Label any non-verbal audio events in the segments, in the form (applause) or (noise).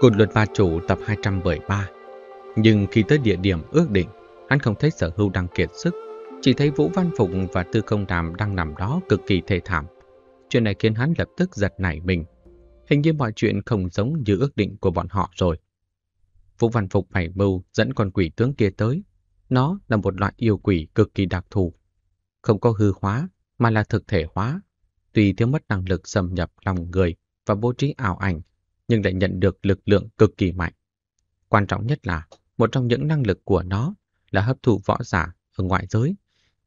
Cột luật ba chủ tập 273 Nhưng khi tới địa điểm ước định Hắn không thấy sở hưu đang kiệt sức Chỉ thấy Vũ Văn Phụng và Tư Công Đàm đang nằm đó cực kỳ thê thảm Chuyện này khiến hắn lập tức giật nảy mình Hình như mọi chuyện không giống như ước định của bọn họ rồi Vũ Văn Phục phải mưu dẫn con quỷ tướng kia tới Nó là một loại yêu quỷ cực kỳ đặc thù Không có hư hóa mà là thực thể hóa tùy thiếu mất năng lực xâm nhập lòng người và bố trí ảo ảnh nhưng lại nhận được lực lượng cực kỳ mạnh. Quan trọng nhất là một trong những năng lực của nó là hấp thụ võ giả ở ngoại giới,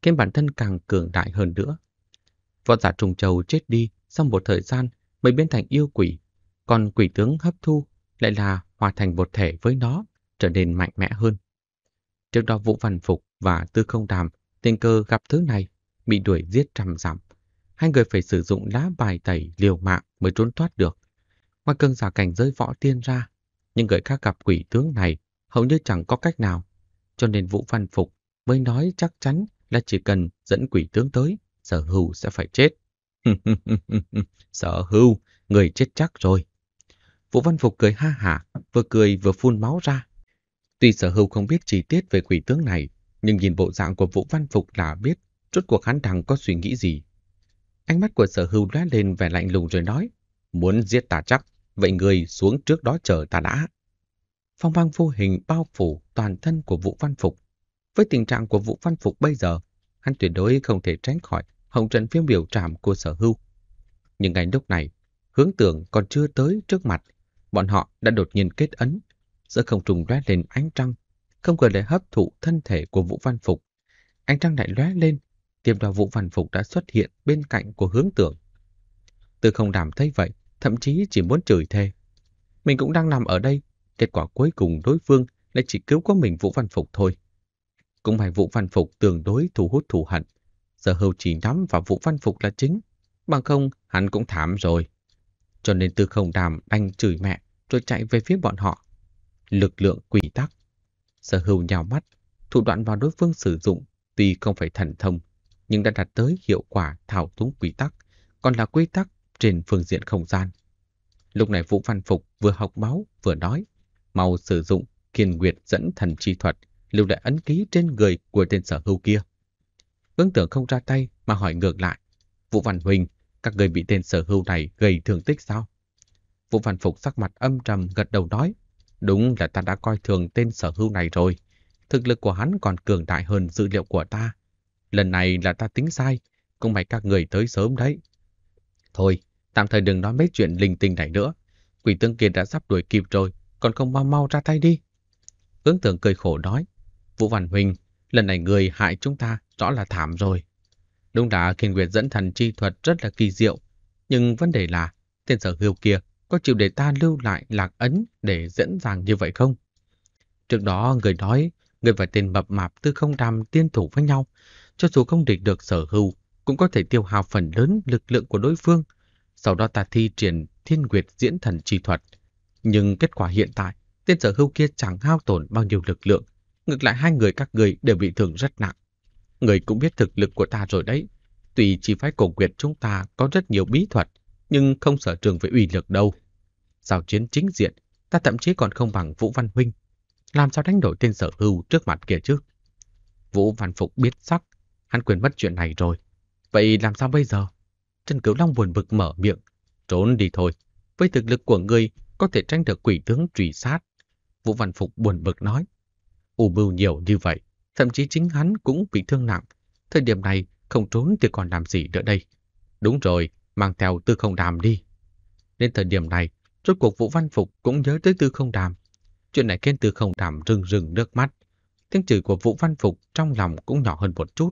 khiến bản thân càng cường đại hơn nữa. Võ giả trùng châu chết đi sau một thời gian mới biến thành yêu quỷ, còn quỷ tướng hấp thu lại là hòa thành một thể với nó, trở nên mạnh mẽ hơn. Trước đó Vũ Văn Phục và Tư Không Đàm tình cờ gặp thứ này, bị đuổi giết trăm dặm. Hai người phải sử dụng lá bài tẩy liều mạng mới trốn thoát được. Ngoài cường giả cảnh giới võ tiên ra, nhưng người khác gặp quỷ tướng này hầu như chẳng có cách nào. Cho nên Vũ Văn Phục mới nói chắc chắn là chỉ cần dẫn quỷ tướng tới, sở hưu sẽ phải chết. (laughs) sở hưu, người chết chắc rồi. Vũ Văn Phục cười ha hả, vừa cười vừa phun máu ra. Tuy sở hưu không biết chi tiết về quỷ tướng này, nhưng nhìn bộ dạng của Vũ Văn Phục là biết rốt cuộc hắn đang có suy nghĩ gì. Ánh mắt của sở hưu lóe lên vẻ lạnh lùng rồi nói, muốn giết ta chắc, vậy người xuống trước đó chờ ta đã. Phong băng vô hình bao phủ toàn thân của Vũ Văn Phục. Với tình trạng của Vũ Văn Phục bây giờ, hắn tuyệt đối không thể tránh khỏi hồng trận phiêu biểu trảm của sở hưu. Nhưng ngay lúc này, hướng tưởng còn chưa tới trước mặt, bọn họ đã đột nhiên kết ấn, giữa không trùng lóe lên ánh trăng, không ngờ để hấp thụ thân thể của Vũ Văn Phục. Ánh trăng lại lóe lên, tiêm đoàn Vũ Văn Phục đã xuất hiện bên cạnh của hướng tưởng. Từ không đảm thấy vậy, thậm chí chỉ muốn chửi thề. Mình cũng đang nằm ở đây, kết quả cuối cùng đối phương lại chỉ cứu có mình Vũ Văn Phục thôi. Cũng phải Vũ Văn Phục tương đối thu hút thù hận, giờ hầu chỉ nắm vào Vũ Văn Phục là chính, bằng không hắn cũng thảm rồi. Cho nên Tư Không Đàm đanh chửi mẹ rồi chạy về phía bọn họ. Lực lượng quỷ tắc. Sở hưu nhào mắt, thủ đoạn vào đối phương sử dụng tuy không phải thần thông, nhưng đã đạt tới hiệu quả thảo túng quy tắc, còn là quy tắc trên phương diện không gian. Lúc này Vũ Văn Phục vừa học máu vừa nói, mau sử dụng kiên nguyệt dẫn thần chi thuật, lưu lại ấn ký trên người của tên sở hữu kia. Ứng tưởng không ra tay mà hỏi ngược lại, Vũ Văn Huỳnh, các người bị tên sở hữu này gây thương tích sao? Vũ Văn Phục sắc mặt âm trầm gật đầu nói, đúng là ta đã coi thường tên sở hữu này rồi. Thực lực của hắn còn cường đại hơn dữ liệu của ta. Lần này là ta tính sai, cũng may các người tới sớm đấy. Thôi, tạm thời đừng nói mấy chuyện linh tinh này nữa. Quỷ tướng kia đã sắp đuổi kịp rồi, còn không mau mau ra tay đi. Ứng tưởng cười khổ nói, Vũ Văn Huynh, lần này người hại chúng ta rõ là thảm rồi. Đúng đã khiên nguyệt dẫn thần chi thuật rất là kỳ diệu, nhưng vấn đề là tên sở hưu kia có chịu để ta lưu lại lạc ấn để dẫn dàng như vậy không? Trước đó người nói, người và tên mập mạp tư không đàm tiên thủ với nhau, cho dù không địch được sở hưu cũng có thể tiêu hao phần lớn lực lượng của đối phương. Sau đó ta thi triển thiên nguyệt diễn thần chi thuật. Nhưng kết quả hiện tại, tên sở hưu kia chẳng hao tổn bao nhiêu lực lượng. Ngược lại hai người các người đều bị thương rất nặng. Người cũng biết thực lực của ta rồi đấy. Tùy chỉ phái cổ nguyệt chúng ta có rất nhiều bí thuật, nhưng không sở trường về uy lực đâu. Giao chiến chính diện, ta thậm chí còn không bằng Vũ Văn Huynh. Làm sao đánh đổi tên sở hưu trước mặt kia chứ? Vũ Văn Phục biết sắc, hắn quyền mất chuyện này rồi. Vậy làm sao bây giờ? Trần Cửu Long buồn bực mở miệng. Trốn đi thôi. Với thực lực của ngươi có thể tránh được quỷ tướng truy sát. Vũ Văn Phục buồn bực nói. U mưu nhiều như vậy. Thậm chí chính hắn cũng bị thương nặng. Thời điểm này không trốn thì còn làm gì nữa đây. Đúng rồi, mang theo tư không đàm đi. Đến thời điểm này, rốt cuộc Vũ Văn Phục cũng nhớ tới tư không đàm. Chuyện này khiến tư không đàm rưng rưng nước mắt. Tiếng chửi của Vũ Văn Phục trong lòng cũng nhỏ hơn một chút.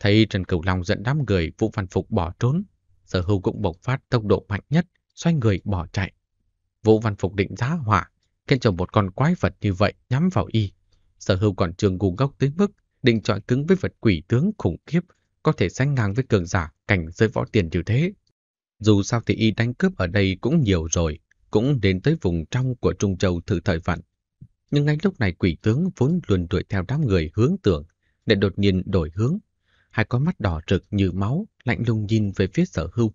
Thấy Trần Cửu Long dẫn đám người Vũ Văn Phục bỏ trốn, sở Hưu cũng bộc phát tốc độ mạnh nhất, xoay người bỏ chạy. Vũ Văn Phục định giá hỏa, khiến cho một con quái vật như vậy nhắm vào y. Sở Hưu còn trường ngu gốc tới mức định chọi cứng với vật quỷ tướng khủng khiếp có thể sánh ngang với cường giả cảnh giới võ tiền như thế. Dù sao thì y đánh cướp ở đây cũng nhiều rồi, cũng đến tới vùng trong của Trung Châu thử thời vận. Nhưng ngay lúc này quỷ tướng vốn luôn đuổi theo đám người hướng tưởng, để đột nhiên đổi hướng, hai con mắt đỏ rực như máu, lạnh lùng nhìn về phía sở hưu.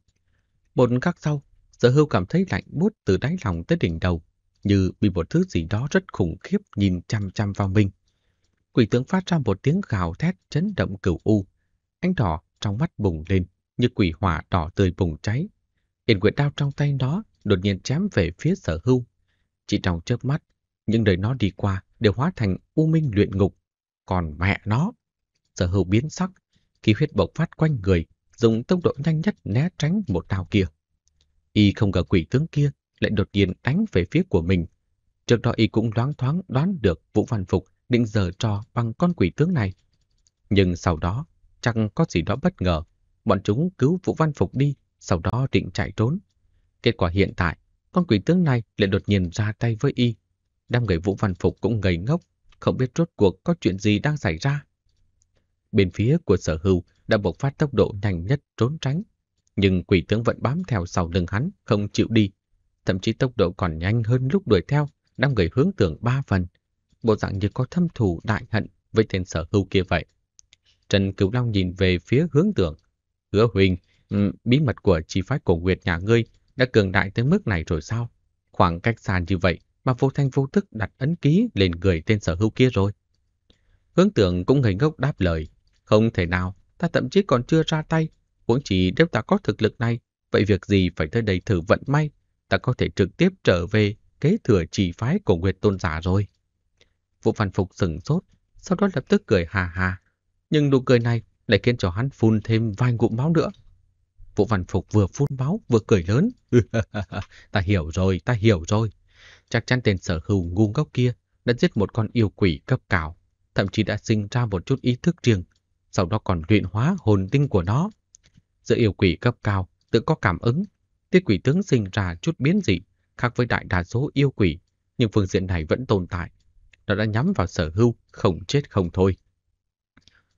Một khắc sau, sở hưu cảm thấy lạnh buốt từ đáy lòng tới đỉnh đầu, như bị một thứ gì đó rất khủng khiếp nhìn chăm chăm vào mình. Quỷ tướng phát ra một tiếng gào thét chấn động cửu u. Ánh đỏ trong mắt bùng lên như quỷ hỏa đỏ tươi bùng cháy. Yên quyệt đao trong tay nó đột nhiên chém về phía sở hưu. Chỉ trong chớp mắt, những đời nó đi qua đều hóa thành u minh luyện ngục. Còn mẹ nó, sở hưu biến sắc, khi huyết bộc phát quanh người, dùng tốc độ nhanh nhất né tránh một đao kia. Y không ngờ quỷ tướng kia lại đột nhiên đánh về phía của mình. Trước đó Y cũng đoán thoáng đoán được Vũ Văn Phục định giờ trò bằng con quỷ tướng này. Nhưng sau đó, chẳng có gì đó bất ngờ, bọn chúng cứu Vũ Văn Phục đi, sau đó định chạy trốn. Kết quả hiện tại, con quỷ tướng này lại đột nhiên ra tay với Y. đang người Vũ Văn Phục cũng ngây ngốc, không biết rốt cuộc có chuyện gì đang xảy ra. Bên phía của sở hưu đã bộc phát tốc độ nhanh nhất trốn tránh. Nhưng quỷ tướng vẫn bám theo sau lưng hắn, không chịu đi. Thậm chí tốc độ còn nhanh hơn lúc đuổi theo, đang người hướng tưởng ba phần. Bộ dạng như có thâm thù đại hận với tên sở hưu kia vậy. Trần Cửu Long nhìn về phía hướng tưởng. Hứa huynh, ừ, bí mật của chi phái cổ nguyệt nhà ngươi đã cường đại tới mức này rồi sao? Khoảng cách xa như vậy mà vô thanh vô tức đặt ấn ký lên người tên sở hưu kia rồi. Hướng tưởng cũng ngây ngốc đáp lời. Không thể nào, ta thậm chí còn chưa ra tay. Cũng chỉ nếu ta có thực lực này, vậy việc gì phải tới đây thử vận may. Ta có thể trực tiếp trở về kế thừa chỉ phái của Nguyệt Tôn giả rồi. Vũ Văn Phục sừng sốt, sau đó lập tức cười hà hà. Nhưng nụ cười này lại khiến cho hắn phun thêm vài ngụm máu nữa. Vũ Văn Phục vừa phun máu vừa cười lớn. (laughs) ta hiểu rồi, ta hiểu rồi. Chắc chắn tên sở hữu ngu ngốc kia đã giết một con yêu quỷ cấp cao, thậm chí đã sinh ra một chút ý thức riêng sau đó còn luyện hóa hồn tinh của nó. Giữa yêu quỷ cấp cao, tự có cảm ứng, tiết quỷ tướng sinh ra chút biến dị, khác với đại đa số yêu quỷ, nhưng phương diện này vẫn tồn tại. Nó đã nhắm vào sở hưu, không chết không thôi.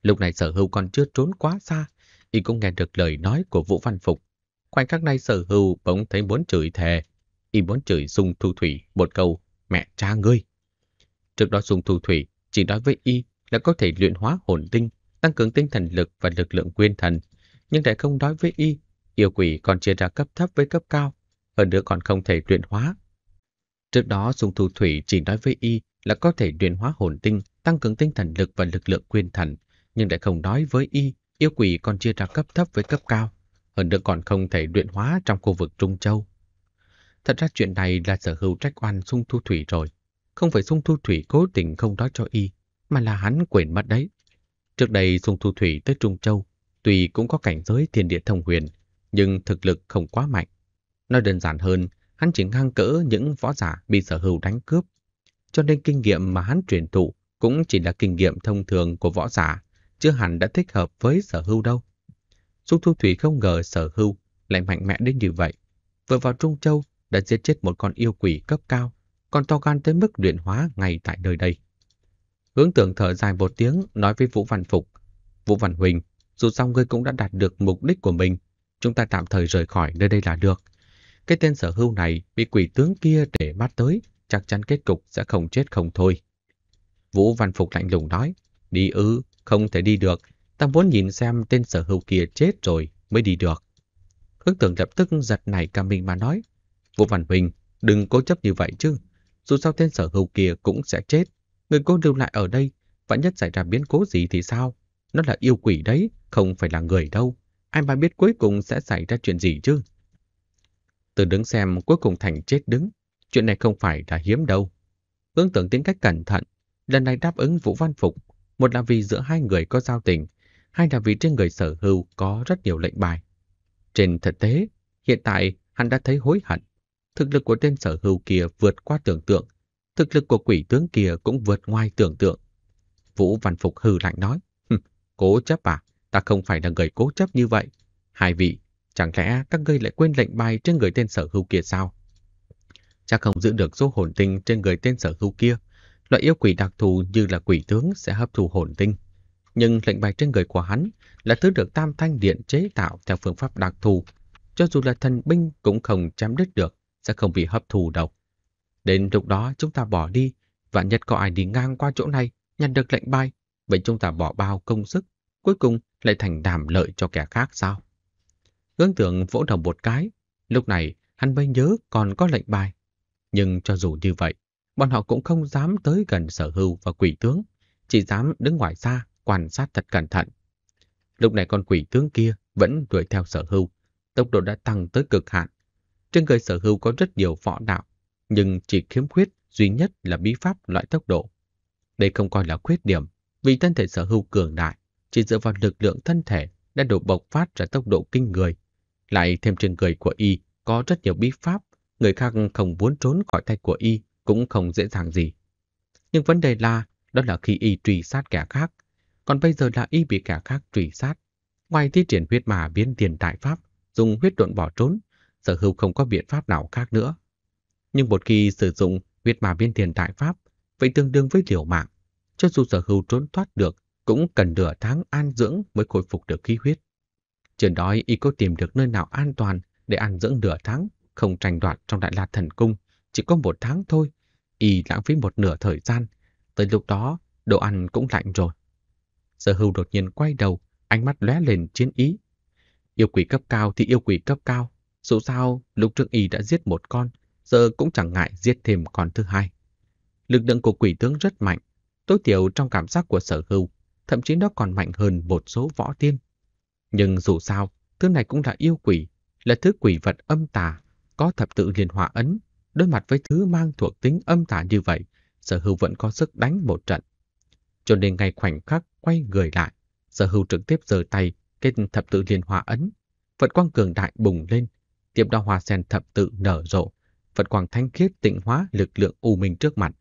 Lúc này sở hưu còn chưa trốn quá xa, y cũng nghe được lời nói của Vũ Văn Phục. Khoảnh khắc này sở hưu bỗng thấy muốn chửi thề. Y muốn chửi sung Thu Thủy một câu, mẹ cha ngươi. Trước đó sung Thu Thủy chỉ nói với y là có thể luyện hóa hồn tinh, tăng cường tinh thần lực và lực lượng nguyên thần, nhưng lại không nói với y, yêu quỷ còn chia ra cấp thấp với cấp cao, hơn nữa còn không thể luyện hóa. Trước đó Dung Thu Thủy chỉ nói với y là có thể luyện hóa hồn tinh, tăng cường tinh thần lực và lực lượng nguyên thần, nhưng lại không nói với y, yêu quỷ còn chia ra cấp thấp với cấp cao, hơn nữa còn không thể luyện hóa trong khu vực Trung Châu. Thật ra chuyện này là sở hữu trách oan Dung Thu Thủy rồi, không phải Dung Thu Thủy cố tình không nói cho y, mà là hắn quên mất đấy. Trước đây Sung Thu Thủy tới Trung Châu, tuy cũng có cảnh giới thiên địa thông huyền, nhưng thực lực không quá mạnh. Nói đơn giản hơn, hắn chỉ ngang cỡ những võ giả bị sở hữu đánh cướp. Cho nên kinh nghiệm mà hắn truyền thụ cũng chỉ là kinh nghiệm thông thường của võ giả, chưa hẳn đã thích hợp với sở hữu đâu. Dung Thu Thủy không ngờ sở hữu lại mạnh mẽ đến như vậy. Vừa vào Trung Châu đã giết chết một con yêu quỷ cấp cao, còn to gan tới mức luyện hóa ngay tại nơi đây. Hướng tưởng thở dài một tiếng nói với Vũ Văn Phục. Vũ Văn Huỳnh, dù sao ngươi cũng đã đạt được mục đích của mình. Chúng ta tạm thời rời khỏi nơi đây là được. Cái tên sở hưu này bị quỷ tướng kia để mắt tới, chắc chắn kết cục sẽ không chết không thôi. Vũ Văn Phục lạnh lùng nói, đi ư, không thể đi được, ta muốn nhìn xem tên sở hữu kia chết rồi mới đi được. Hướng tưởng lập tức giật nảy cả mình mà nói, Vũ Văn Huỳnh, đừng cố chấp như vậy chứ, dù sao tên sở hữu kia cũng sẽ chết, Người cô lưu lại ở đây, vẫn nhất xảy ra biến cố gì thì sao? Nó là yêu quỷ đấy, không phải là người đâu. Ai mà biết cuối cùng sẽ xảy ra chuyện gì chứ? Từ đứng xem cuối cùng thành chết đứng. Chuyện này không phải là hiếm đâu. Ước tưởng tính cách cẩn thận, lần này đáp ứng Vũ Văn Phục. Một là vì giữa hai người có giao tình, hai là vì trên người sở hữu có rất nhiều lệnh bài. Trên thực tế, hiện tại hắn đã thấy hối hận. Thực lực của tên sở hữu kia vượt qua tưởng tượng, Thực lực của quỷ tướng kia cũng vượt ngoài tưởng tượng. Vũ Văn Phục hừ lạnh nói, cố chấp à, ta không phải là người cố chấp như vậy. Hai vị, chẳng lẽ các ngươi lại quên lệnh bài trên người tên sở hữu kia sao? Chắc không giữ được số hồn tinh trên người tên sở hữu kia. Loại yêu quỷ đặc thù như là quỷ tướng sẽ hấp thụ hồn tinh. Nhưng lệnh bài trên người của hắn là thứ được tam thanh điện chế tạo theo phương pháp đặc thù. Cho dù là thần binh cũng không chém đứt được, sẽ không bị hấp thù đâu. Đến lúc đó chúng ta bỏ đi, và nhất có ai đi ngang qua chỗ này, nhận được lệnh bay, vậy chúng ta bỏ bao công sức, cuối cùng lại thành đàm lợi cho kẻ khác sao? Hướng tượng vỗ đầu một cái, lúc này hắn mới nhớ còn có lệnh bài. Nhưng cho dù như vậy, bọn họ cũng không dám tới gần sở hưu và quỷ tướng, chỉ dám đứng ngoài xa quan sát thật cẩn thận. Lúc này con quỷ tướng kia vẫn đuổi theo sở hưu, tốc độ đã tăng tới cực hạn. Trên người sở hưu có rất nhiều võ đạo nhưng chỉ khiếm khuyết duy nhất là bí pháp loại tốc độ. Đây không coi là khuyết điểm, vì thân thể sở hữu cường đại, chỉ dựa vào lực lượng thân thể đã đổ bộc phát ra tốc độ kinh người. Lại thêm trên người của y có rất nhiều bí pháp, người khác không muốn trốn khỏi tay của y cũng không dễ dàng gì. Nhưng vấn đề là, đó là khi y truy sát kẻ khác, còn bây giờ là y bị kẻ khác truy sát. Ngoài thi triển huyết mà biến tiền đại pháp, dùng huyết độn bỏ trốn, sở hữu không có biện pháp nào khác nữa. Nhưng một khi sử dụng huyết ma biên tiền đại pháp, vậy tương đương với liều mạng. Cho dù sở hữu trốn thoát được, cũng cần nửa tháng an dưỡng mới khôi phục được khí huyết. Trên đói y có tìm được nơi nào an toàn để ăn dưỡng nửa tháng, không tranh đoạt trong đại la thần cung, chỉ có một tháng thôi. Y lãng phí một nửa thời gian, tới lúc đó đồ ăn cũng lạnh rồi. Sở hữu đột nhiên quay đầu, ánh mắt lóe lên chiến ý. Yêu quỷ cấp cao thì yêu quỷ cấp cao, dù sao lúc trước y đã giết một con, giờ cũng chẳng ngại giết thêm con thứ hai. Lực lượng của quỷ tướng rất mạnh, tối thiểu trong cảm giác của sở hưu, thậm chí nó còn mạnh hơn một số võ tiên. Nhưng dù sao, thứ này cũng là yêu quỷ, là thứ quỷ vật âm tà, có thập tự liên hòa ấn. Đối mặt với thứ mang thuộc tính âm tà như vậy, sở hưu vẫn có sức đánh một trận. Cho nên ngay khoảnh khắc quay người lại, sở hưu trực tiếp giơ tay kết thập tự liên hòa ấn. Phật quang cường đại bùng lên, tiệm đo hòa sen thập tự nở rộ, Phật quang thanh khiết tịnh hóa lực lượng u minh trước mặt.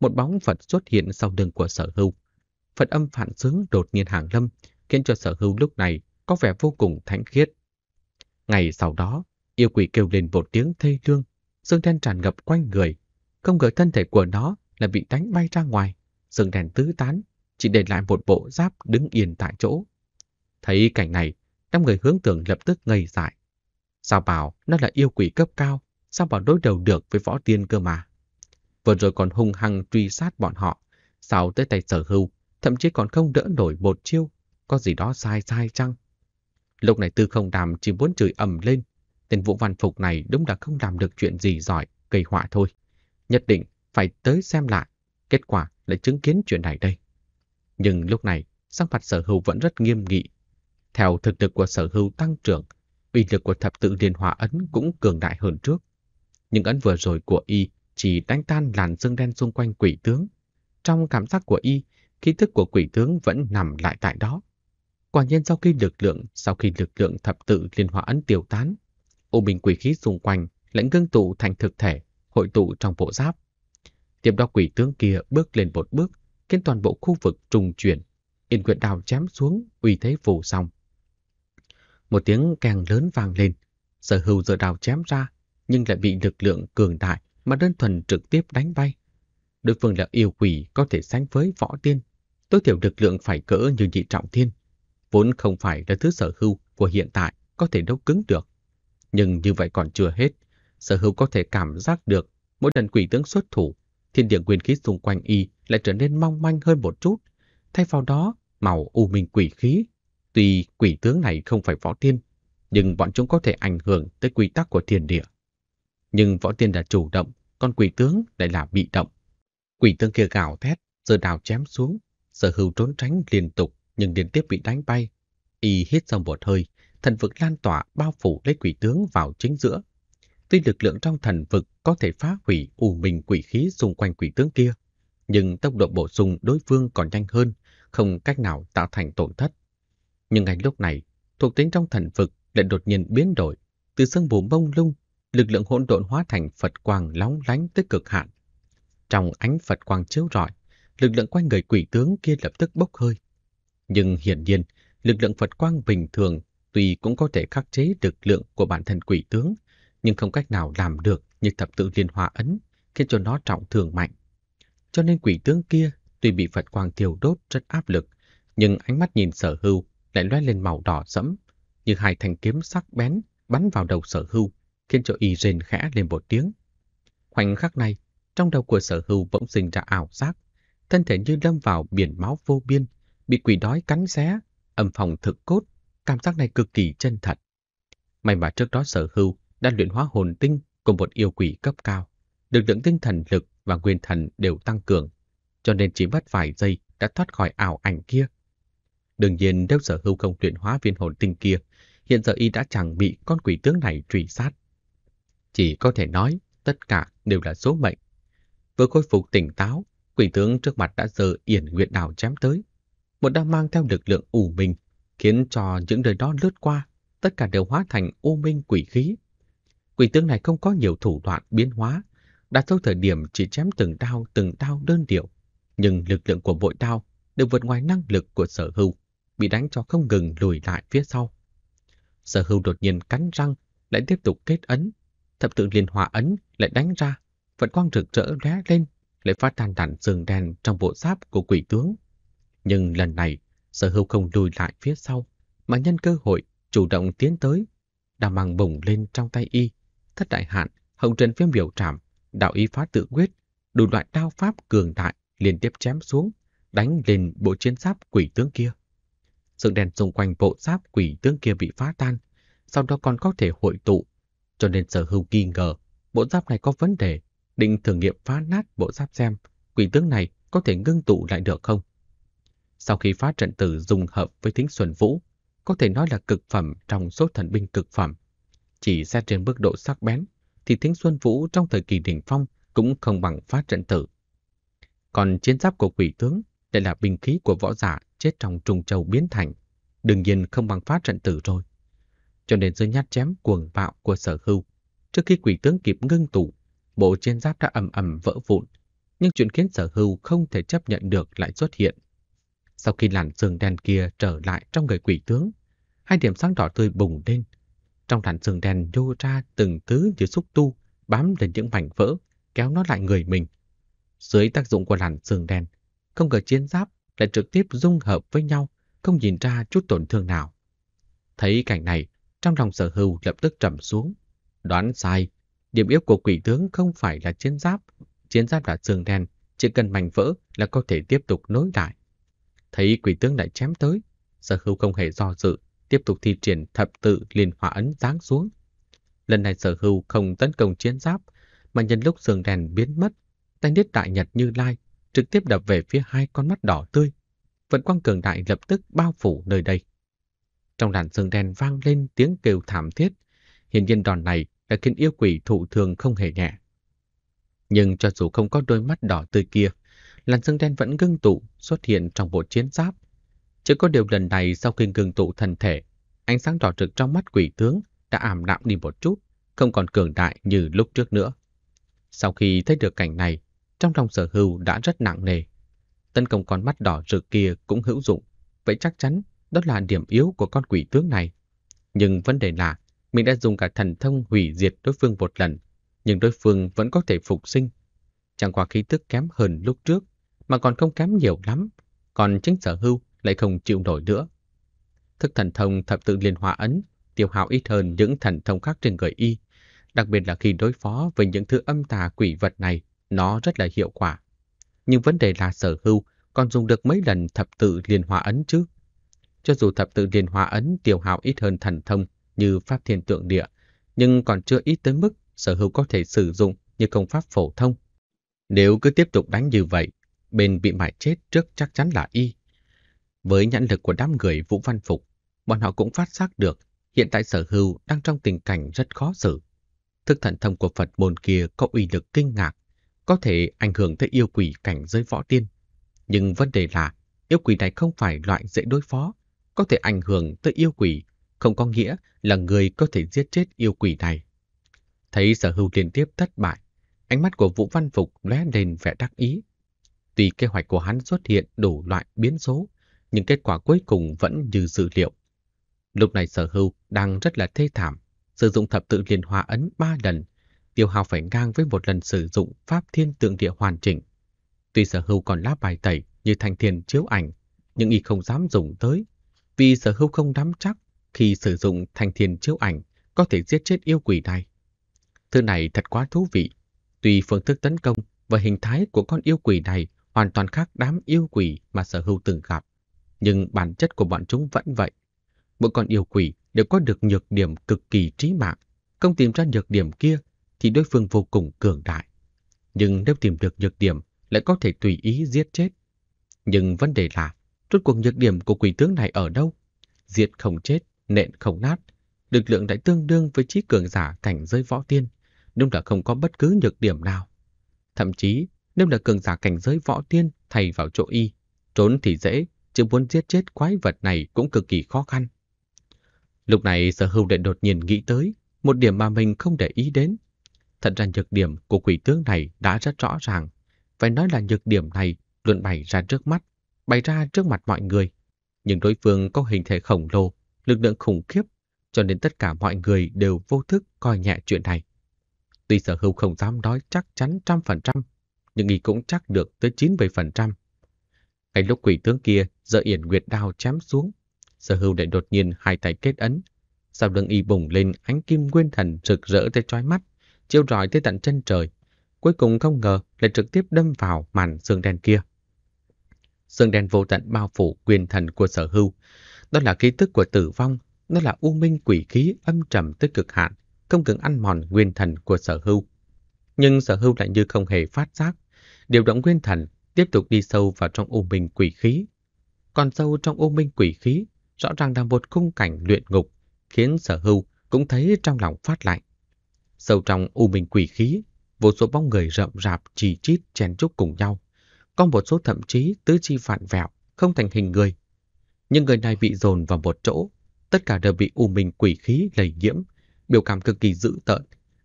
Một bóng Phật xuất hiện sau lưng của sở hưu. Phật âm phản xướng đột nhiên hàng lâm, khiến cho sở hưu lúc này có vẻ vô cùng thánh khiết. Ngày sau đó, yêu quỷ kêu lên một tiếng thê lương, xương đen tràn ngập quanh người. Không ngờ thân thể của nó là bị đánh bay ra ngoài, xương đen tứ tán, chỉ để lại một bộ giáp đứng yên tại chỗ. Thấy cảnh này, năm người hướng tưởng lập tức ngây dại. Sao bảo nó là yêu quỷ cấp cao, sao bảo đối đầu được với võ tiên cơ mà. Vừa rồi còn hung hăng truy sát bọn họ, sao tới tay sở hưu, thậm chí còn không đỡ nổi một chiêu, có gì đó sai sai chăng? Lúc này tư không đàm chỉ muốn chửi ầm lên, tên vũ văn phục này đúng là không làm được chuyện gì giỏi, gây họa thôi. Nhất định phải tới xem lại, kết quả lại chứng kiến chuyện này đây. Nhưng lúc này, sắc mặt sở hưu vẫn rất nghiêm nghị. Theo thực lực của sở hưu tăng trưởng, uy lực của thập tự liên hòa ấn cũng cường đại hơn trước. Những ấn vừa rồi của y chỉ đánh tan làn sương đen xung quanh quỷ tướng. Trong cảm giác của y, khí thức của quỷ tướng vẫn nằm lại tại đó. Quả nhiên sau khi lực lượng, sau khi lực lượng thập tự liên hóa ấn tiêu tán, ô bình quỷ khí xung quanh lãnh ngưng tụ thành thực thể, hội tụ trong bộ giáp. Tiếp đó quỷ tướng kia bước lên một bước, khiến toàn bộ khu vực trùng chuyển. Yên quyện đào chém xuống, uy thế vô xong. Một tiếng càng lớn vang lên, sở hữu giờ đào chém ra, nhưng lại bị lực lượng cường đại mà đơn thuần trực tiếp đánh bay. Đối phương là yêu quỷ có thể sánh với võ tiên, tối thiểu lực lượng phải cỡ như nhị trọng thiên, vốn không phải là thứ sở hữu của hiện tại có thể đấu cứng được. Nhưng như vậy còn chưa hết, sở hữu có thể cảm giác được mỗi lần quỷ tướng xuất thủ, thiên địa nguyên khí xung quanh y lại trở nên mong manh hơn một chút, thay vào đó màu u minh quỷ khí. Tuy quỷ tướng này không phải võ tiên, nhưng bọn chúng có thể ảnh hưởng tới quy tắc của thiên địa nhưng võ tiên đã chủ động, còn quỷ tướng lại là bị động. Quỷ tướng kia gào thét, giờ đào chém xuống, sở hữu trốn tránh liên tục nhưng liên tiếp bị đánh bay. Y hít sông một hơi, thần vực lan tỏa bao phủ lấy quỷ tướng vào chính giữa. Tuy lực lượng trong thần vực có thể phá hủy ù mình quỷ khí xung quanh quỷ tướng kia, nhưng tốc độ bổ sung đối phương còn nhanh hơn, không cách nào tạo thành tổn thất. Nhưng ngay lúc này, thuộc tính trong thần vực lại đột nhiên biến đổi, từ sương mù mông lung lực lượng hỗn độn hóa thành Phật quang lóng lánh tới cực hạn. Trong ánh Phật quang chiếu rọi, lực lượng quanh người quỷ tướng kia lập tức bốc hơi. Nhưng hiển nhiên, lực lượng Phật quang bình thường tuy cũng có thể khắc chế lực lượng của bản thân quỷ tướng, nhưng không cách nào làm được như thập tự liên hòa ấn, khiến cho nó trọng thường mạnh. Cho nên quỷ tướng kia tuy bị Phật quang thiêu đốt rất áp lực, nhưng ánh mắt nhìn sở hưu lại lóe lên màu đỏ sẫm, như hai thanh kiếm sắc bén bắn vào đầu sở hưu khiến cho y rên khẽ lên một tiếng. Khoảnh khắc này, trong đầu của sở hưu bỗng sinh ra ảo giác, thân thể như đâm vào biển máu vô biên, bị quỷ đói cắn xé, âm phòng thực cốt, cảm giác này cực kỳ chân thật. May mà trước đó sở hưu đã luyện hóa hồn tinh cùng một yêu quỷ cấp cao, lực lượng tinh thần lực và nguyên thần đều tăng cường, cho nên chỉ mất vài giây đã thoát khỏi ảo ảnh kia. Đương nhiên nếu sở hưu không luyện hóa viên hồn tinh kia, hiện giờ y đã chẳng bị con quỷ tướng này truy sát chỉ có thể nói tất cả đều là số mệnh. Vừa khôi phục tỉnh táo, quỷ tướng trước mặt đã giờ yển nguyện đảo chém tới. Một đao mang theo lực lượng ủ mình, khiến cho những đời đó lướt qua, tất cả đều hóa thành u minh quỷ khí. Quỷ tướng này không có nhiều thủ đoạn biến hóa, đã tới thời điểm chỉ chém từng đao từng đao đơn điệu, nhưng lực lượng của bội đao được vượt ngoài năng lực của sở hữu, bị đánh cho không ngừng lùi lại phía sau. Sở hữu đột nhiên cắn răng, lại tiếp tục kết ấn, thập tự liên hòa ấn lại đánh ra, vẫn quang rực rỡ lóe lên, lại phát tan đạn sương đen trong bộ giáp của quỷ tướng. Nhưng lần này, sở hữu không lùi lại phía sau, mà nhân cơ hội chủ động tiến tới, đã mang bùng lên trong tay y, thất đại hạn, hồng trần phiếm biểu trảm, đạo y phá tự quyết, đủ loại đao pháp cường đại liên tiếp chém xuống, đánh lên bộ chiến giáp quỷ tướng kia. Sương đen xung quanh bộ giáp quỷ tướng kia bị phá tan, sau đó còn có thể hội tụ cho nên sở hữu nghi ngờ bộ giáp này có vấn đề, định thử nghiệm phá nát bộ giáp xem quỷ tướng này có thể ngưng tụ lại được không. Sau khi phá trận tử dùng hợp với thính xuân vũ, có thể nói là cực phẩm trong số thần binh cực phẩm. Chỉ xét trên mức độ sắc bén, thì thính xuân vũ trong thời kỳ đỉnh phong cũng không bằng phá trận tử. Còn chiến giáp của quỷ tướng đây là binh khí của võ giả chết trong trùng châu biến thành. Đương nhiên không bằng phá trận tử rồi cho nên dưới nhát chém cuồng bạo của sở hưu. Trước khi quỷ tướng kịp ngưng tụ, bộ trên giáp đã ầm ầm vỡ vụn, nhưng chuyện khiến sở hưu không thể chấp nhận được lại xuất hiện. Sau khi làn sương đen kia trở lại trong người quỷ tướng, hai điểm sáng đỏ tươi bùng lên. Trong làn sương đen nhô ra từng thứ như xúc tu, bám lên những mảnh vỡ, kéo nó lại người mình. Dưới tác dụng của làn sương đen, không ngờ chiến giáp lại trực tiếp dung hợp với nhau, không nhìn ra chút tổn thương nào. Thấy cảnh này, trong lòng sở hưu lập tức trầm xuống. Đoán sai, điểm yếu của quỷ tướng không phải là chiến giáp. Chiến giáp là xương đen, chỉ cần mảnh vỡ là có thể tiếp tục nối lại. Thấy quỷ tướng lại chém tới, sở hưu không hề do dự, tiếp tục thi triển thập tự liền hỏa ấn giáng xuống. Lần này sở hưu không tấn công chiến giáp, mà nhân lúc sườn đen biến mất, tay niết đại nhật như lai, trực tiếp đập về phía hai con mắt đỏ tươi. Vận quang cường đại lập tức bao phủ nơi đây. Trong làn sương đen vang lên tiếng kêu thảm thiết. hiện nhiên đòn này đã khiến yêu quỷ thụ thường không hề nhẹ. Nhưng cho dù không có đôi mắt đỏ tươi kia, làn sương đen vẫn ngưng tụ xuất hiện trong bộ chiến giáp. Chỉ có điều lần này sau khi ngưng tụ thân thể, ánh sáng đỏ rực trong mắt quỷ tướng đã ảm đạm đi một chút, không còn cường đại như lúc trước nữa. Sau khi thấy được cảnh này, trong lòng sở hưu đã rất nặng nề. Tấn công con mắt đỏ rực kia cũng hữu dụng, vậy chắc chắn đó là điểm yếu của con quỷ tướng này. Nhưng vấn đề là mình đã dùng cả thần thông hủy diệt đối phương một lần, nhưng đối phương vẫn có thể phục sinh. Chẳng qua khí tức kém hơn lúc trước, mà còn không kém nhiều lắm, còn chính sở hưu lại không chịu nổi nữa. Thức thần thông thập tự liên hòa ấn tiêu hao ít hơn những thần thông khác trên người y, đặc biệt là khi đối phó với những thứ âm tà quỷ vật này, nó rất là hiệu quả. Nhưng vấn đề là sở hưu còn dùng được mấy lần thập tự liên hòa ấn chứ? Cho dù thập tự liên hòa ấn tiểu hào ít hơn thần thông như pháp thiên tượng địa, nhưng còn chưa ít tới mức sở hữu có thể sử dụng như công pháp phổ thông. Nếu cứ tiếp tục đánh như vậy, bên bị mãi chết trước chắc chắn là y. Với nhãn lực của đám người Vũ Văn Phục, bọn họ cũng phát giác được hiện tại sở hữu đang trong tình cảnh rất khó xử. Thực thần thông của Phật môn kia có uy lực kinh ngạc, có thể ảnh hưởng tới yêu quỷ cảnh giới võ tiên. Nhưng vấn đề là, yêu quỷ này không phải loại dễ đối phó, có thể ảnh hưởng tới yêu quỷ, không có nghĩa là người có thể giết chết yêu quỷ này. Thấy sở hưu liên tiếp thất bại, ánh mắt của Vũ Văn Phục lóe lên vẻ đắc ý. Tuy kế hoạch của hắn xuất hiện đủ loại biến số, nhưng kết quả cuối cùng vẫn như dự liệu. Lúc này sở hưu đang rất là thê thảm, sử dụng thập tự liên hòa ấn ba lần, tiêu hao phải ngang với một lần sử dụng pháp thiên tượng địa hoàn chỉnh. Tuy sở hưu còn lá bài tẩy như thanh thiên chiếu ảnh, nhưng y không dám dùng tới vì sở hữu không nắm chắc khi sử dụng thành thiền chiếu ảnh có thể giết chết yêu quỷ này. Thứ này thật quá thú vị. Tuy phương thức tấn công và hình thái của con yêu quỷ này hoàn toàn khác đám yêu quỷ mà sở hữu từng gặp, nhưng bản chất của bọn chúng vẫn vậy. Mỗi con yêu quỷ đều có được nhược điểm cực kỳ trí mạng. Không tìm ra nhược điểm kia thì đối phương vô cùng cường đại. Nhưng nếu tìm được nhược điểm lại có thể tùy ý giết chết. Nhưng vấn đề là Rốt cuộc nhược điểm của quỷ tướng này ở đâu? Diệt không chết, nện không nát. Lực lượng đã tương đương với trí cường giả cảnh giới võ tiên, đúng là không có bất cứ nhược điểm nào. Thậm chí, nếu là cường giả cảnh giới võ tiên thay vào chỗ y, trốn thì dễ, chứ muốn giết chết quái vật này cũng cực kỳ khó khăn. Lúc này sở hữu đệ đột nhiên nghĩ tới một điểm mà mình không để ý đến. Thật ra nhược điểm của quỷ tướng này đã rất rõ ràng. Phải nói là nhược điểm này luôn bày ra trước mắt bày ra trước mặt mọi người. Nhưng đối phương có hình thể khổng lồ, lực lượng khủng khiếp, cho nên tất cả mọi người đều vô thức coi nhẹ chuyện này. Tuy sở hữu không dám nói chắc chắn trăm phần trăm, nhưng y cũng chắc được tới chín phần trăm Ngay lúc quỷ tướng kia giơ yển nguyệt đao chém xuống, sở hữu lại đột nhiên hai tay kết ấn. Sau lưng y bùng lên ánh kim nguyên thần rực rỡ tới trói mắt, chiếu rọi tới tận chân trời. Cuối cùng không ngờ lại trực tiếp đâm vào màn xương đen kia sương đen vô tận bao phủ quyền thần của sở hưu. Đó là ký tức của tử vong, đó là u minh quỷ khí âm trầm tới cực hạn, không ngừng ăn mòn nguyên thần của sở hưu. Nhưng sở hưu lại như không hề phát giác. Điều động nguyên thần tiếp tục đi sâu vào trong u minh quỷ khí. Còn sâu trong u minh quỷ khí, rõ ràng là một khung cảnh luyện ngục, khiến sở hưu cũng thấy trong lòng phát lạnh. Sâu trong u minh quỷ khí, vô số bóng người rậm rạp chỉ chít chen chúc cùng nhau, có một số thậm chí tứ chi phản vẹo, không thành hình người. Nhưng người này bị dồn vào một chỗ, tất cả đều bị u minh quỷ khí lây nhiễm, biểu cảm cực kỳ dữ tợn.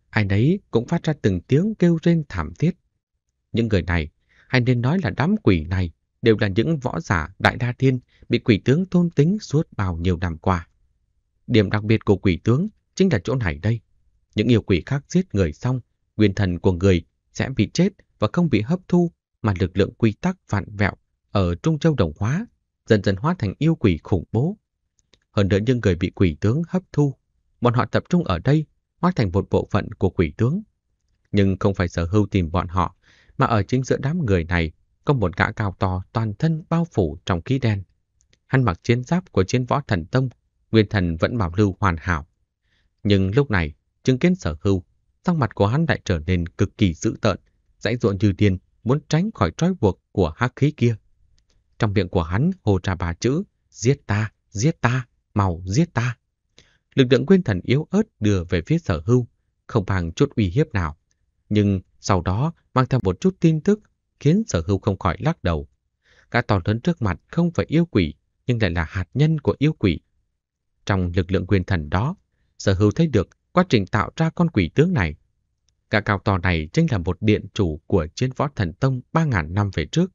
Ai nấy cũng phát ra từng tiếng kêu rên thảm thiết. Những người này, hay nên nói là đám quỷ này, đều là những võ giả đại đa thiên bị quỷ tướng tôn tính suốt bao nhiêu năm qua. Điểm đặc biệt của quỷ tướng chính là chỗ này đây. Những yêu quỷ khác giết người xong, nguyên thần của người sẽ bị chết và không bị hấp thu mà lực lượng quy tắc vạn vẹo ở Trung Châu đồng hóa, dần dần hóa thành yêu quỷ khủng bố. Hơn nữa những người bị quỷ tướng hấp thu, bọn họ tập trung ở đây hóa thành một bộ phận của quỷ tướng. Nhưng không phải sở hưu tìm bọn họ, mà ở chính giữa đám người này có một gã cao to toàn thân bao phủ trong khí đen. Hắn mặc chiến giáp của chiến võ thần tông, nguyên thần vẫn bảo lưu hoàn hảo. Nhưng lúc này, chứng kiến sở hưu, sắc mặt của hắn lại trở nên cực kỳ dữ tợn, dãy ruộng như điên, muốn tránh khỏi trói buộc của hắc khí kia. Trong miệng của hắn hồ ra ba chữ, giết ta, giết ta, mau giết ta. Lực lượng nguyên thần yếu ớt đưa về phía sở hưu, không bằng chút uy hiếp nào. Nhưng sau đó mang theo một chút tin tức khiến sở hưu không khỏi lắc đầu. Gã to lớn trước mặt không phải yêu quỷ, nhưng lại là hạt nhân của yêu quỷ. Trong lực lượng nguyên thần đó, sở hưu thấy được quá trình tạo ra con quỷ tướng này Gã cao to này chính là một điện chủ của chiến võ thần tông 3.000 năm về trước.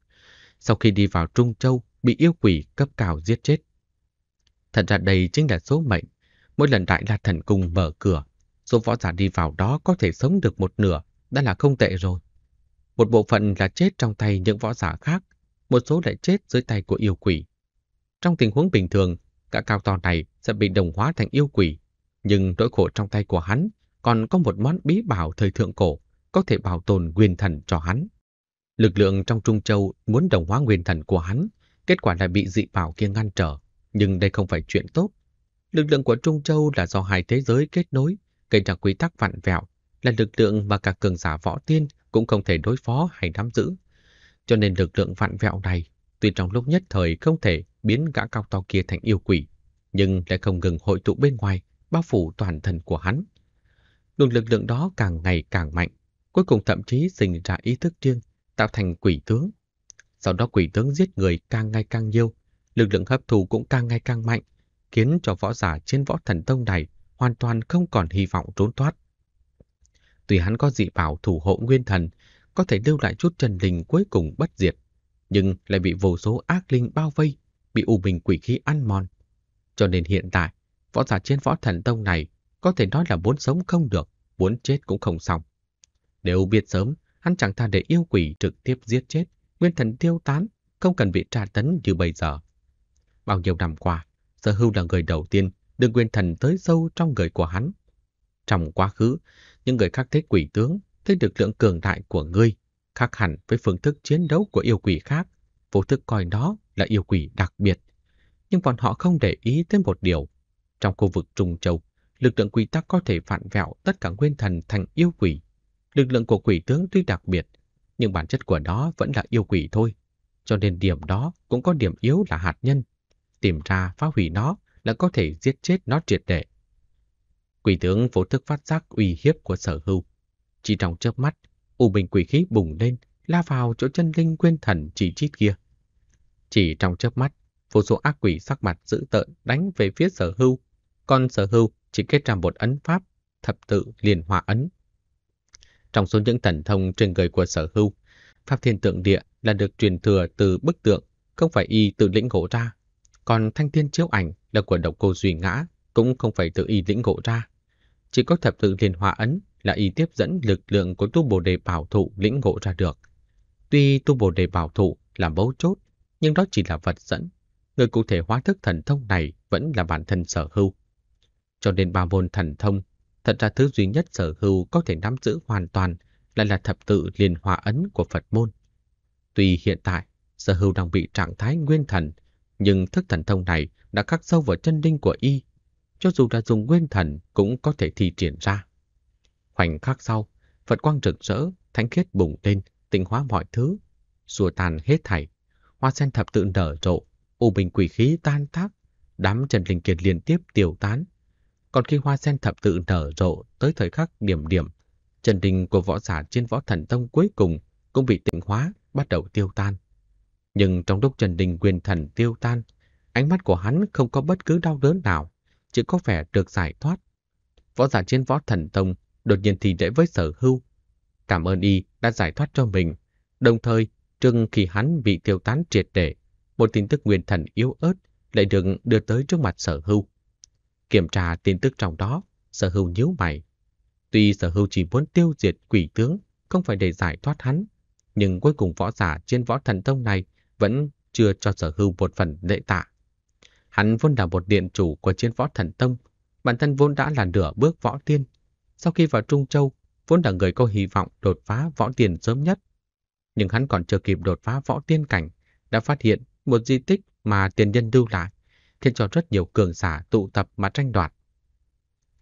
Sau khi đi vào Trung Châu, bị yêu quỷ cấp cao giết chết. Thật ra đây chính là số mệnh. Mỗi lần đại la thần cung mở cửa, số võ giả đi vào đó có thể sống được một nửa đã là không tệ rồi. Một bộ phận là chết trong tay những võ giả khác, một số lại chết dưới tay của yêu quỷ. Trong tình huống bình thường, cả cao to này sẽ bị đồng hóa thành yêu quỷ, nhưng nỗi khổ trong tay của hắn còn có một món bí bảo thời thượng cổ có thể bảo tồn nguyên thần cho hắn. Lực lượng trong Trung Châu muốn đồng hóa nguyên thần của hắn, kết quả là bị dị bảo kia ngăn trở, nhưng đây không phải chuyện tốt. Lực lượng của Trung Châu là do hai thế giới kết nối, gây ra quy tắc vặn vẹo, là lực lượng mà cả cường giả võ tiên cũng không thể đối phó hay nắm giữ. Cho nên lực lượng vặn vẹo này, tuy trong lúc nhất thời không thể biến gã cao to kia thành yêu quỷ, nhưng lại không ngừng hội tụ bên ngoài, bao phủ toàn thân của hắn luồng lực lượng đó càng ngày càng mạnh, cuối cùng thậm chí sinh ra ý thức riêng, tạo thành quỷ tướng. Sau đó quỷ tướng giết người càng ngày càng nhiều, lực lượng hấp thụ cũng càng ngày càng mạnh, khiến cho võ giả trên võ thần tông này hoàn toàn không còn hy vọng trốn thoát. Tuy hắn có dị bảo thủ hộ nguyên thần, có thể lưu lại chút trần linh cuối cùng bất diệt, nhưng lại bị vô số ác linh bao vây, bị u bình quỷ khí ăn mòn. Cho nên hiện tại, võ giả trên võ thần tông này có thể nói là muốn sống không được, muốn chết cũng không xong. Nếu biết sớm, hắn chẳng thà để yêu quỷ trực tiếp giết chết, nguyên thần tiêu tán, không cần bị tra tấn như bây giờ. Bao nhiêu năm qua, Sở Hưu là người đầu tiên đưa nguyên thần tới sâu trong người của hắn. Trong quá khứ, những người khác thấy quỷ tướng, thấy được lượng cường đại của ngươi, khác hẳn với phương thức chiến đấu của yêu quỷ khác, vô thức coi đó là yêu quỷ đặc biệt. Nhưng bọn họ không để ý tới một điều. Trong khu vực Trung Châu, lực lượng quỷ tắc có thể phản vẹo tất cả nguyên thần thành yêu quỷ. Lực lượng của quỷ tướng tuy đặc biệt, nhưng bản chất của nó vẫn là yêu quỷ thôi. Cho nên điểm đó cũng có điểm yếu là hạt nhân. Tìm ra phá hủy nó là có thể giết chết nó triệt để. Quỷ tướng vô thức phát giác uy hiếp của sở hưu. Chỉ trong chớp mắt, u bình quỷ khí bùng lên, la vào chỗ chân linh nguyên thần chỉ chít kia. Chỉ trong chớp mắt, vô số ác quỷ sắc mặt dữ tợn đánh về phía sở hưu. Còn sở hưu chỉ kết ra một ấn pháp, thập tự liền hòa ấn. Trong số những thần thông trên người của sở hưu, pháp thiên tượng địa là được truyền thừa từ bức tượng, không phải y tự lĩnh ngộ ra. Còn thanh thiên chiếu ảnh là của độc cô duy ngã, cũng không phải tự y lĩnh ngộ ra. Chỉ có thập tự liền hòa ấn là y tiếp dẫn lực lượng của tu bồ đề bảo thụ lĩnh ngộ ra được. Tuy tu bồ đề bảo thụ là mấu chốt, nhưng đó chỉ là vật dẫn. Người cụ thể hóa thức thần thông này vẫn là bản thân sở hưu. Cho nên ba môn thần thông, thật ra thứ duy nhất sở hữu có thể nắm giữ hoàn toàn lại là thập tự liên hòa ấn của Phật môn. Tuy hiện tại, sở hữu đang bị trạng thái nguyên thần, nhưng thức thần thông này đã khắc sâu vào chân linh của y. Cho dù đã dùng nguyên thần cũng có thể thi triển ra. Khoảnh khắc sau, Phật quang rực rỡ, thánh khiết bùng lên, tinh hóa mọi thứ, xua tan hết thảy. Hoa sen thập tự nở rộ, u bình quỷ khí tan tác, đám trần linh kiệt liên tiếp tiểu tán, còn khi hoa sen thập tự nở rộ tới thời khắc điểm điểm, trần đình của võ giả trên võ thần tông cuối cùng cũng bị tịnh hóa bắt đầu tiêu tan. Nhưng trong lúc Trần Đình quyền thần tiêu tan, ánh mắt của hắn không có bất cứ đau đớn nào, chỉ có vẻ được giải thoát. Võ giả trên võ thần tông đột nhiên thì lễ với sở hưu. Cảm ơn y đã giải thoát cho mình. Đồng thời, trước khi hắn bị tiêu tán triệt để, một tin tức nguyên thần yếu ớt lại được đưa tới trước mặt sở hưu. Kiểm tra tin tức trong đó, sở hữu nhíu mày. Tuy sở hữu chỉ muốn tiêu diệt quỷ tướng, không phải để giải thoát hắn, nhưng cuối cùng võ giả trên võ thần tông này vẫn chưa cho sở hữu một phần lệ tạ. Hắn vốn là một điện chủ của chiến võ thần tông, bản thân vốn đã là nửa bước võ tiên. Sau khi vào Trung Châu, vốn là người có hy vọng đột phá võ tiên sớm nhất. Nhưng hắn còn chưa kịp đột phá võ tiên cảnh, đã phát hiện một di tích mà tiền nhân lưu lại khiến cho rất nhiều cường giả tụ tập mà tranh đoạt.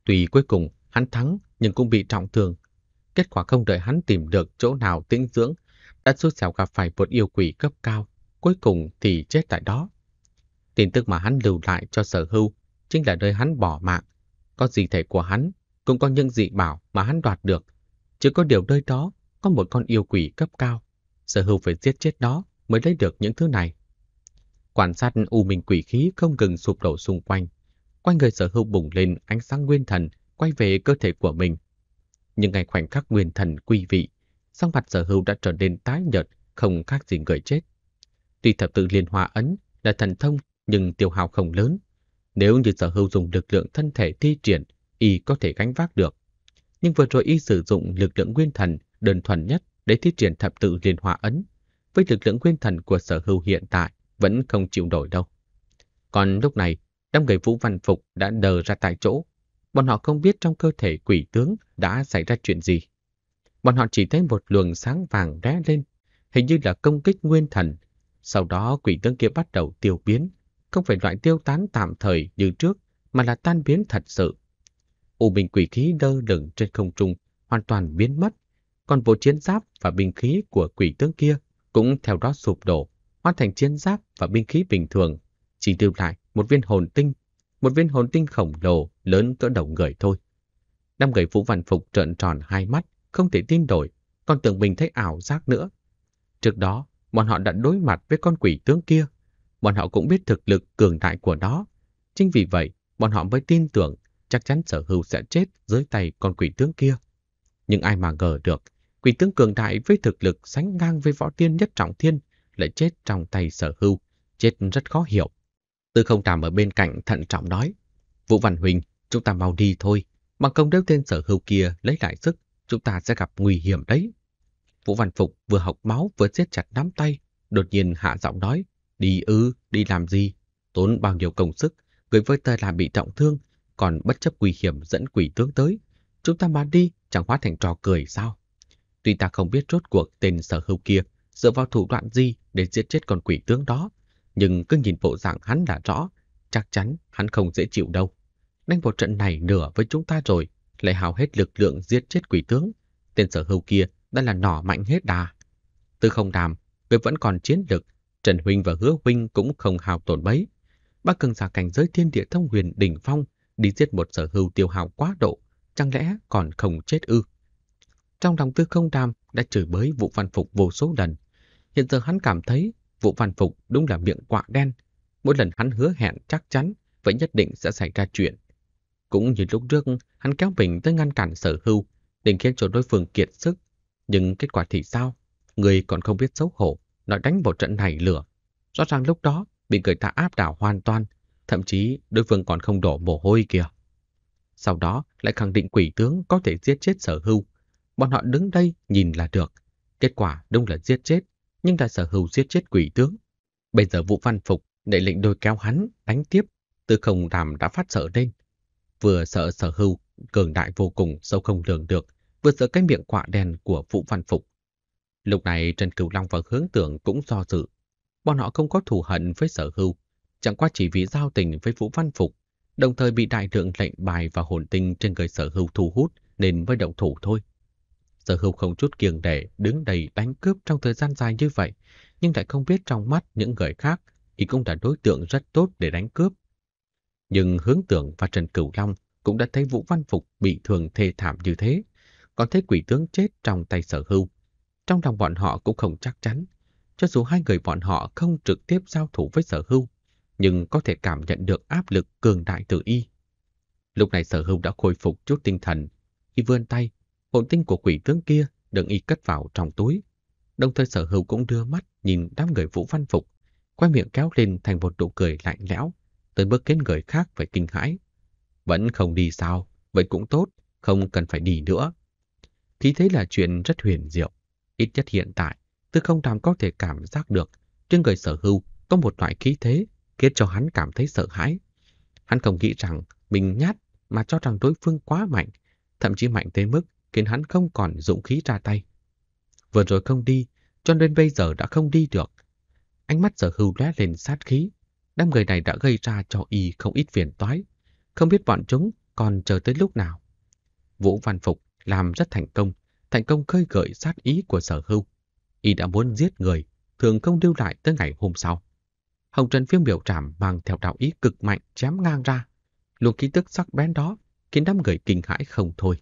Tùy cuối cùng hắn thắng nhưng cũng bị trọng thương. Kết quả không đợi hắn tìm được chỗ nào tĩnh dưỡng, đã suốt xẻo gặp phải một yêu quỷ cấp cao, cuối cùng thì chết tại đó. Tin tức mà hắn lưu lại cho sở hưu chính là nơi hắn bỏ mạng. Có gì thể của hắn, cũng có những dị bảo mà hắn đoạt được. Chứ có điều nơi đó có một con yêu quỷ cấp cao. Sở hưu phải giết chết nó mới lấy được những thứ này. Quan sát u minh quỷ khí không ngừng sụp đổ xung quanh. Quanh người sở hữu bùng lên ánh sáng nguyên thần quay về cơ thể của mình. Nhưng ngay khoảnh khắc nguyên thần quy vị, sắc mặt sở hữu đã trở nên tái nhợt, không khác gì người chết. Tuy thập tự liên hòa ấn là thần thông nhưng tiêu hao không lớn. Nếu như sở hữu dùng lực lượng thân thể thi triển, y có thể gánh vác được. Nhưng vừa rồi y sử dụng lực lượng nguyên thần đơn thuần nhất để thi triển thập tự liên hòa ấn. Với lực lượng nguyên thần của sở hữu hiện tại, vẫn không chịu đổi đâu. Còn lúc này, đám người Vũ Văn Phục đã đờ ra tại chỗ. Bọn họ không biết trong cơ thể quỷ tướng đã xảy ra chuyện gì. Bọn họ chỉ thấy một luồng sáng vàng rẽ lên, hình như là công kích nguyên thần. Sau đó quỷ tướng kia bắt đầu tiêu biến, không phải loại tiêu tán tạm thời như trước, mà là tan biến thật sự. U bình quỷ khí đơ lửng trên không trung, hoàn toàn biến mất. Còn bộ chiến giáp và binh khí của quỷ tướng kia cũng theo đó sụp đổ, Hoàn thành chiến giáp và binh khí bình thường, chỉ lưu lại một viên hồn tinh, một viên hồn tinh khổng lồ lớn cỡ đầu người thôi. Năm người Vũ Văn Phục trợn tròn hai mắt, không thể tin nổi, còn tưởng mình thấy ảo giác nữa. Trước đó, bọn họ đã đối mặt với con quỷ tướng kia, bọn họ cũng biết thực lực cường đại của nó. Chính vì vậy, bọn họ mới tin tưởng chắc chắn sở hữu sẽ chết dưới tay con quỷ tướng kia. Nhưng ai mà ngờ được, quỷ tướng cường đại với thực lực sánh ngang với võ tiên nhất trọng thiên lại chết trong tay sở hưu, chết rất khó hiểu. Tư không tràm ở bên cạnh thận trọng nói, Vũ Văn Huỳnh, chúng ta mau đi thôi, bằng công đeo tên sở hưu kia lấy lại sức, chúng ta sẽ gặp nguy hiểm đấy. Vũ Văn Phục vừa học máu vừa siết chặt nắm tay, đột nhiên hạ giọng nói, đi ư, đi làm gì, tốn bao nhiêu công sức, người với ta là bị trọng thương, còn bất chấp nguy hiểm dẫn quỷ tướng tới. Chúng ta mà đi, chẳng hóa thành trò cười sao? Tuy ta không biết rốt cuộc tên sở hữu kia dựa vào thủ đoạn gì để giết chết con quỷ tướng đó, nhưng cứ nhìn bộ dạng hắn đã rõ, chắc chắn hắn không dễ chịu đâu. Đánh một trận này nửa với chúng ta rồi, lại hào hết lực lượng giết chết quỷ tướng, tên sở hữu kia đã là nỏ mạnh hết đà. Tư không đàm, người vẫn còn chiến lực, Trần Huynh và Hứa Huynh cũng không hào tổn mấy. Bác cường giả cảnh giới thiên địa thông huyền đỉnh phong, đi giết một sở hữu tiêu hào quá độ, chẳng lẽ còn không chết ư? Trong lòng tư không đam đã chửi bới vụ văn phục vô số lần, Hiện giờ hắn cảm thấy vụ văn phục đúng là miệng quạ đen. Mỗi lần hắn hứa hẹn chắc chắn vậy nhất định sẽ xảy ra chuyện. Cũng như lúc trước, hắn kéo mình tới ngăn cản sở hưu, định khiến cho đối phương kiệt sức. Nhưng kết quả thì sao? Người còn không biết xấu hổ, nói đánh vào trận này lửa. Rõ ràng lúc đó bị người ta áp đảo hoàn toàn, thậm chí đối phương còn không đổ mồ hôi kìa. Sau đó lại khẳng định quỷ tướng có thể giết chết sở hưu. Bọn họ đứng đây nhìn là được. Kết quả đúng là giết chết nhưng đã sở hữu giết chết quỷ tướng. Bây giờ Vũ Văn Phục để lệnh đôi kéo hắn, đánh tiếp, tư không đàm đã phát sợ lên. Vừa sợ sở hữu, cường đại vô cùng, sâu không lường được, vừa sợ cái miệng quạ đen của Vũ Văn Phục. Lúc này Trần Cửu Long và Hướng Tưởng cũng do dự. Bọn họ không có thù hận với sở hữu, chẳng qua chỉ vì giao tình với Vũ Văn Phục, đồng thời bị đại lượng lệnh bài và hồn tinh trên người sở hữu thu hút nên mới động thủ thôi. Sở hữu không chút kiêng để đứng đầy đánh cướp trong thời gian dài như vậy, nhưng lại không biết trong mắt những người khác, y cũng là đối tượng rất tốt để đánh cướp. Nhưng hướng tưởng và Trần Cửu Long cũng đã thấy Vũ Văn Phục bị thường thê thảm như thế, còn thấy quỷ tướng chết trong tay sở hưu. Trong lòng bọn họ cũng không chắc chắn, cho dù hai người bọn họ không trực tiếp giao thủ với sở hưu, nhưng có thể cảm nhận được áp lực cường đại từ y. Lúc này sở hưu đã khôi phục chút tinh thần, y vươn tay hồn tinh của quỷ tướng kia đừng y cất vào trong túi. Đồng thời sở hữu cũng đưa mắt nhìn đám người vũ văn phục, quay miệng kéo lên thành một nụ cười lạnh lẽo, tới bước khiến người khác phải kinh hãi. Vẫn không đi sao, vậy cũng tốt, không cần phải đi nữa. Khí thế là chuyện rất huyền diệu. Ít nhất hiện tại, tư không đàm có thể cảm giác được trên người sở hữu có một loại khí thế khiến cho hắn cảm thấy sợ hãi. Hắn không nghĩ rằng mình nhát mà cho rằng đối phương quá mạnh, thậm chí mạnh tới mức khiến hắn không còn dũng khí ra tay. Vừa rồi không đi, cho nên bây giờ đã không đi được. Ánh mắt sở hưu lóe lên sát khí. Đám người này đã gây ra cho y không ít phiền toái. Không biết bọn chúng còn chờ tới lúc nào. Vũ Văn Phục làm rất thành công, thành công khơi gợi sát ý của sở hưu. Y đã muốn giết người, thường không lưu lại tới ngày hôm sau. Hồng Trần phiêu biểu trảm mang theo đạo ý cực mạnh chém ngang ra. Luồng ký tức sắc bén đó khiến đám người kinh hãi không thôi.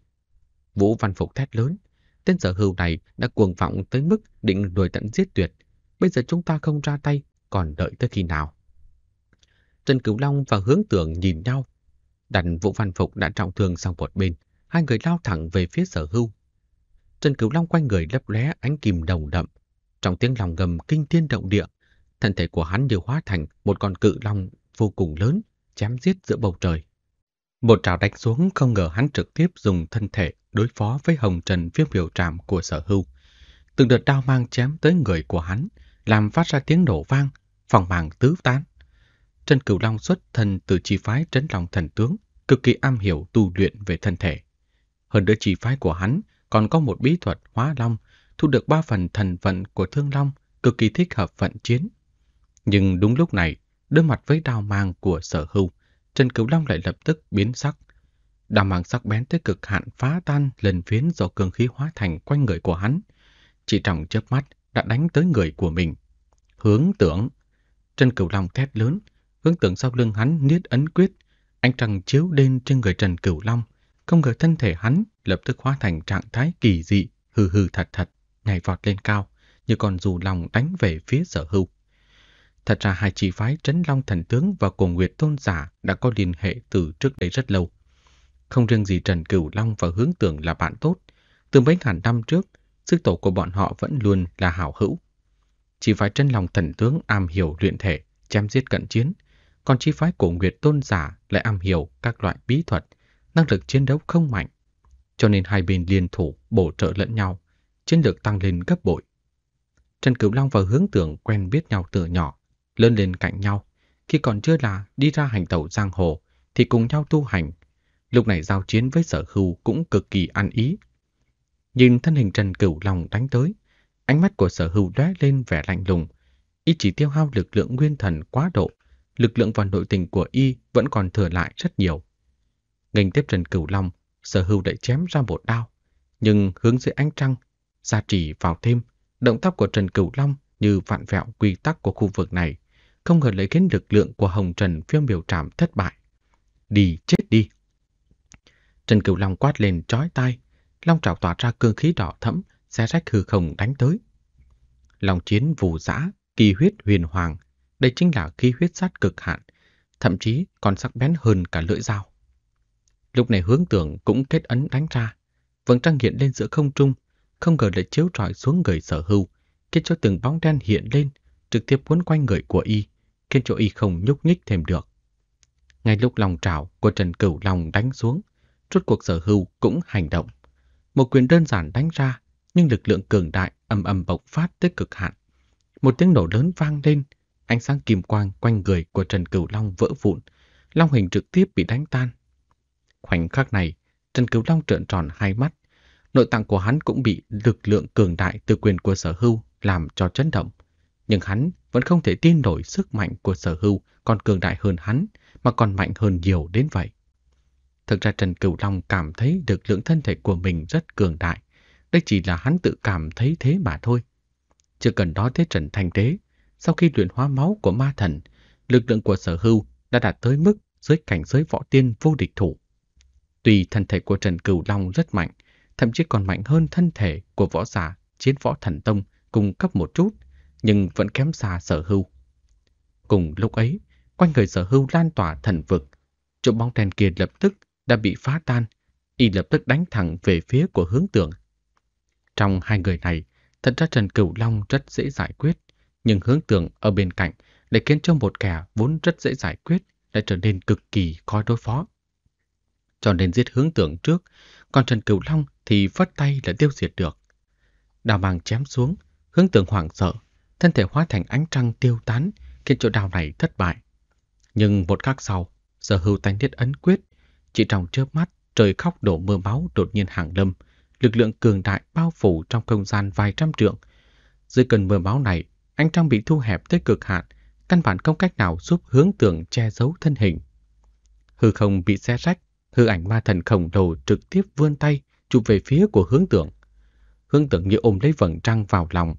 Vũ Văn Phục thét lớn. Tên sở hưu này đã cuồng vọng tới mức định đuổi tận giết tuyệt. Bây giờ chúng ta không ra tay, còn đợi tới khi nào? Trần Cửu Long và Hướng Tưởng nhìn nhau. Đặt Vũ Văn Phục đã trọng thương sang một bên. Hai người lao thẳng về phía sở hưu. Trần Cửu Long quanh người lấp lóe ánh kìm đồng đậm. Trong tiếng lòng gầm kinh thiên động địa, thân thể của hắn đều hóa thành một con cự long vô cùng lớn, chém giết giữa bầu trời. Một trào đánh xuống không ngờ hắn trực tiếp dùng thân thể đối phó với hồng trần viêm biểu trạm của sở hưu. Từng đợt đao mang chém tới người của hắn, làm phát ra tiếng nổ vang, phòng màng tứ tán. Trần Cửu Long xuất thân từ chi phái trấn lòng thần tướng, cực kỳ am hiểu tu luyện về thân thể. Hơn nữa chi phái của hắn còn có một bí thuật hóa long, thu được ba phần thần vận của thương long, cực kỳ thích hợp vận chiến. Nhưng đúng lúc này, đối mặt với đao mang của sở hưu, Trần Cửu Long lại lập tức biến sắc. Đao mang sắc bén tới cực hạn phá tan lần phiến do cường khí hóa thành quanh người của hắn. Chỉ trong chớp mắt đã đánh tới người của mình. Hướng tưởng. Trần Cửu Long thét lớn. Hướng tưởng sau lưng hắn niết ấn quyết. Anh trăng chiếu đen trên người Trần Cửu Long. Không ngờ thân thể hắn lập tức hóa thành trạng thái kỳ dị, hừ hừ thật thật, nhảy vọt lên cao, như còn dù lòng đánh về phía sở hữu. Thật ra hai chỉ phái Trấn Long Thần Tướng và Cổ Nguyệt Tôn Giả đã có liên hệ từ trước đây rất lâu. Không riêng gì Trần Cửu Long và Hướng Tưởng là bạn tốt, từ mấy ngàn năm trước, sức tổ của bọn họ vẫn luôn là hảo hữu. Chỉ phải chân lòng thần tướng am hiểu luyện thể, chém giết cận chiến, còn chi phái của Nguyệt Tôn giả lại am hiểu các loại bí thuật, năng lực chiến đấu không mạnh. Cho nên hai bên liên thủ bổ trợ lẫn nhau, chiến lược tăng lên gấp bội. Trần Cửu Long và Hướng Tưởng quen biết nhau từ nhỏ, lớn lên cạnh nhau. Khi còn chưa là đi ra hành tẩu giang hồ, thì cùng nhau tu hành, lúc này giao chiến với sở hưu cũng cực kỳ ăn ý. Nhìn thân hình Trần Cửu Long đánh tới, ánh mắt của sở hưu lóe lên vẻ lạnh lùng. Y chỉ tiêu hao lực lượng nguyên thần quá độ, lực lượng và nội tình của Y vẫn còn thừa lại rất nhiều. Ngành tiếp Trần Cửu Long, sở hưu đẩy chém ra một đao, nhưng hướng dưới ánh trăng, gia trì vào thêm, động tác của Trần Cửu Long như vạn vẹo quy tắc của khu vực này, không ngờ lấy khiến lực lượng của Hồng Trần phiêu biểu trạm thất bại. Đi chết đi! Trần Cửu Long quát lên chói tai, long trảo tỏa ra cương khí đỏ thẫm, xé rách hư không đánh tới. Long chiến vù dã, kỳ huyết huyền hoàng, đây chính là khí huyết sát cực hạn, thậm chí còn sắc bén hơn cả lưỡi dao. Lúc này hướng tưởng cũng kết ấn đánh ra, vầng trăng hiện lên giữa không trung, không ngờ lại chiếu rọi xuống người sở hưu, khiến cho từng bóng đen hiện lên, trực tiếp cuốn quanh người của y, khiến cho y không nhúc nhích thêm được. Ngay lúc lòng trảo của Trần Cửu Long đánh xuống, rốt cuộc sở hưu cũng hành động. Một quyền đơn giản đánh ra, nhưng lực lượng cường đại âm âm bộc phát tới cực hạn. Một tiếng nổ lớn vang lên, ánh sáng kim quang quanh người của Trần Cửu Long vỡ vụn, long hình trực tiếp bị đánh tan. Khoảnh khắc này, Trần Cửu Long trợn tròn hai mắt, nội tạng của hắn cũng bị lực lượng cường đại từ quyền của sở hưu làm cho chấn động. Nhưng hắn vẫn không thể tin nổi sức mạnh của sở hưu còn cường đại hơn hắn, mà còn mạnh hơn nhiều đến vậy. Thực ra Trần Cửu Long cảm thấy được lượng thân thể của mình rất cường đại. Đây chỉ là hắn tự cảm thấy thế mà thôi. Chưa cần đó tới Trần Thanh Đế, sau khi luyện hóa máu của ma thần, lực lượng của sở hưu đã đạt tới mức dưới cảnh giới võ tiên vô địch thủ. Tuy thân thể của Trần Cửu Long rất mạnh, thậm chí còn mạnh hơn thân thể của võ giả chiến võ thần tông cùng cấp một chút, nhưng vẫn kém xa sở hưu. Cùng lúc ấy, quanh người sở hưu lan tỏa thần vực, chỗ bóng đèn kia lập tức đã bị phá tan, y lập tức đánh thẳng về phía của hướng Tượng. Trong hai người này, thật ra Trần Cửu Long rất dễ giải quyết, nhưng hướng Tượng ở bên cạnh lại khiến cho một kẻ vốn rất dễ giải quyết lại trở nên cực kỳ khó đối phó. Cho nên giết hướng Tượng trước, còn Trần Cửu Long thì phất tay là tiêu diệt được. Đào mang chém xuống, hướng Tượng hoảng sợ, thân thể hóa thành ánh trăng tiêu tán, khiến chỗ đào này thất bại. Nhưng một khắc sau, sở hữu tánh thiết ấn quyết chỉ trong chớp mắt, trời khóc đổ mưa máu đột nhiên hàng lâm, lực lượng cường đại bao phủ trong không gian vài trăm trượng. Dưới cơn mưa máu này, anh trang bị thu hẹp tới cực hạn, căn bản không cách nào giúp hướng tưởng che giấu thân hình. Hư không bị xé rách, hư ảnh ma thần khổng lồ trực tiếp vươn tay chụp về phía của hướng tưởng. Hướng tưởng như ôm lấy vầng trăng vào lòng,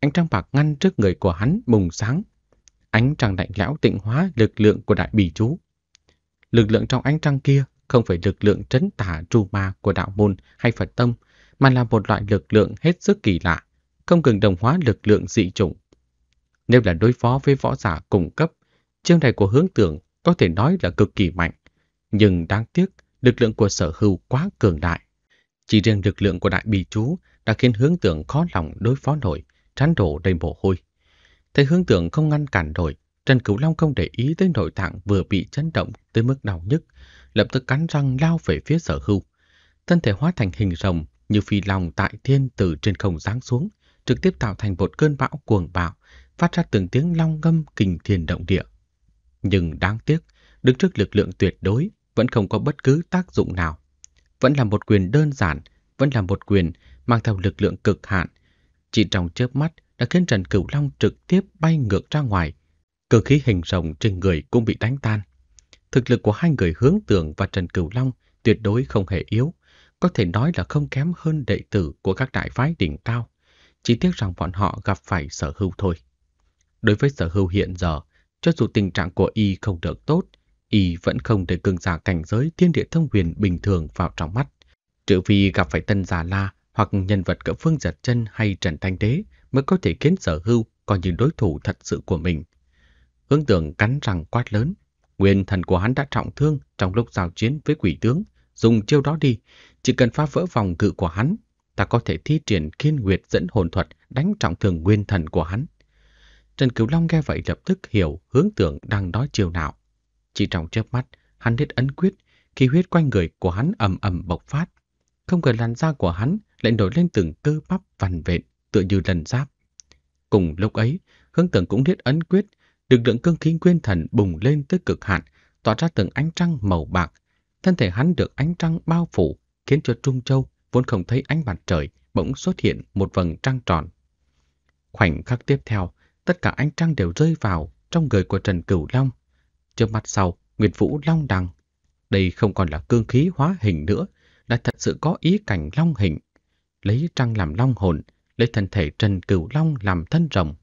anh trang bạc ngăn trước người của hắn bùng sáng. Ánh trăng lạnh lẽo tịnh hóa lực lượng của đại bỉ chú. Lực lượng trong ánh trăng kia không phải lực lượng trấn tả tru ma của đạo môn hay Phật tâm, mà là một loại lực lượng hết sức kỳ lạ, không cần đồng hóa lực lượng dị chủng. Nếu là đối phó với võ giả cùng cấp, chương này của hướng tưởng có thể nói là cực kỳ mạnh, nhưng đáng tiếc lực lượng của sở hữu quá cường đại. Chỉ riêng lực lượng của đại bì chú đã khiến hướng tưởng khó lòng đối phó nổi, tránh đổ đầy mồ hôi. Thấy hướng tưởng không ngăn cản nổi, Trần Cửu Long không để ý tới nội tạng vừa bị chấn động tới mức đau nhức, lập tức cắn răng lao về phía sở hưu. Thân thể hóa thành hình rồng như phi long tại thiên từ trên không giáng xuống, trực tiếp tạo thành một cơn bão cuồng bạo, phát ra từng tiếng long ngâm kinh thiên động địa. Nhưng đáng tiếc, đứng trước lực lượng tuyệt đối vẫn không có bất cứ tác dụng nào. Vẫn là một quyền đơn giản, vẫn là một quyền mang theo lực lượng cực hạn. Chỉ trong chớp mắt đã khiến Trần Cửu Long trực tiếp bay ngược ra ngoài. Cơ khí hình rồng trên người cũng bị đánh tan. Thực lực của hai người hướng tưởng và Trần Cửu Long tuyệt đối không hề yếu, có thể nói là không kém hơn đệ tử của các đại phái đỉnh cao. Chỉ tiếc rằng bọn họ gặp phải sở hưu thôi. Đối với sở hưu hiện giờ, cho dù tình trạng của y không được tốt, y vẫn không thể cường giả cảnh giới thiên địa thông huyền bình thường vào trong mắt. Trừ vì gặp phải tân giả la hoặc nhân vật cỡ Phương Giật chân hay Trần Thanh Đế mới có thể khiến sở hưu còn những đối thủ thật sự của mình. Hướng tưởng cắn răng quát lớn, Nguyên thần của hắn đã trọng thương trong lúc giao chiến với quỷ tướng, dùng chiêu đó đi, chỉ cần phá vỡ vòng cự của hắn, ta có thể thi triển kiên nguyệt dẫn hồn thuật đánh trọng thương nguyên thần của hắn. Trần Cửu Long nghe vậy lập tức hiểu hướng tưởng đang nói chiêu nào. Chỉ trong chớp mắt, hắn hết ấn quyết, khí huyết quanh người của hắn ầm ầm bộc phát. Không ngờ làn da của hắn lại nổi lên từng cơ bắp vằn vện tựa như lần giáp. Cùng lúc ấy, hướng tưởng cũng hết ấn quyết, lực lượng cương khí nguyên thần bùng lên tới cực hạn, tỏa ra từng ánh trăng màu bạc. Thân thể hắn được ánh trăng bao phủ, khiến cho Trung Châu vốn không thấy ánh mặt trời, bỗng xuất hiện một vầng trăng tròn. Khoảnh khắc tiếp theo, tất cả ánh trăng đều rơi vào trong người của Trần Cửu Long. Trước mặt sau, Nguyệt Vũ Long đằng. Đây không còn là cương khí hóa hình nữa, đã thật sự có ý cảnh long hình. Lấy trăng làm long hồn, lấy thân thể Trần Cửu Long làm thân rồng.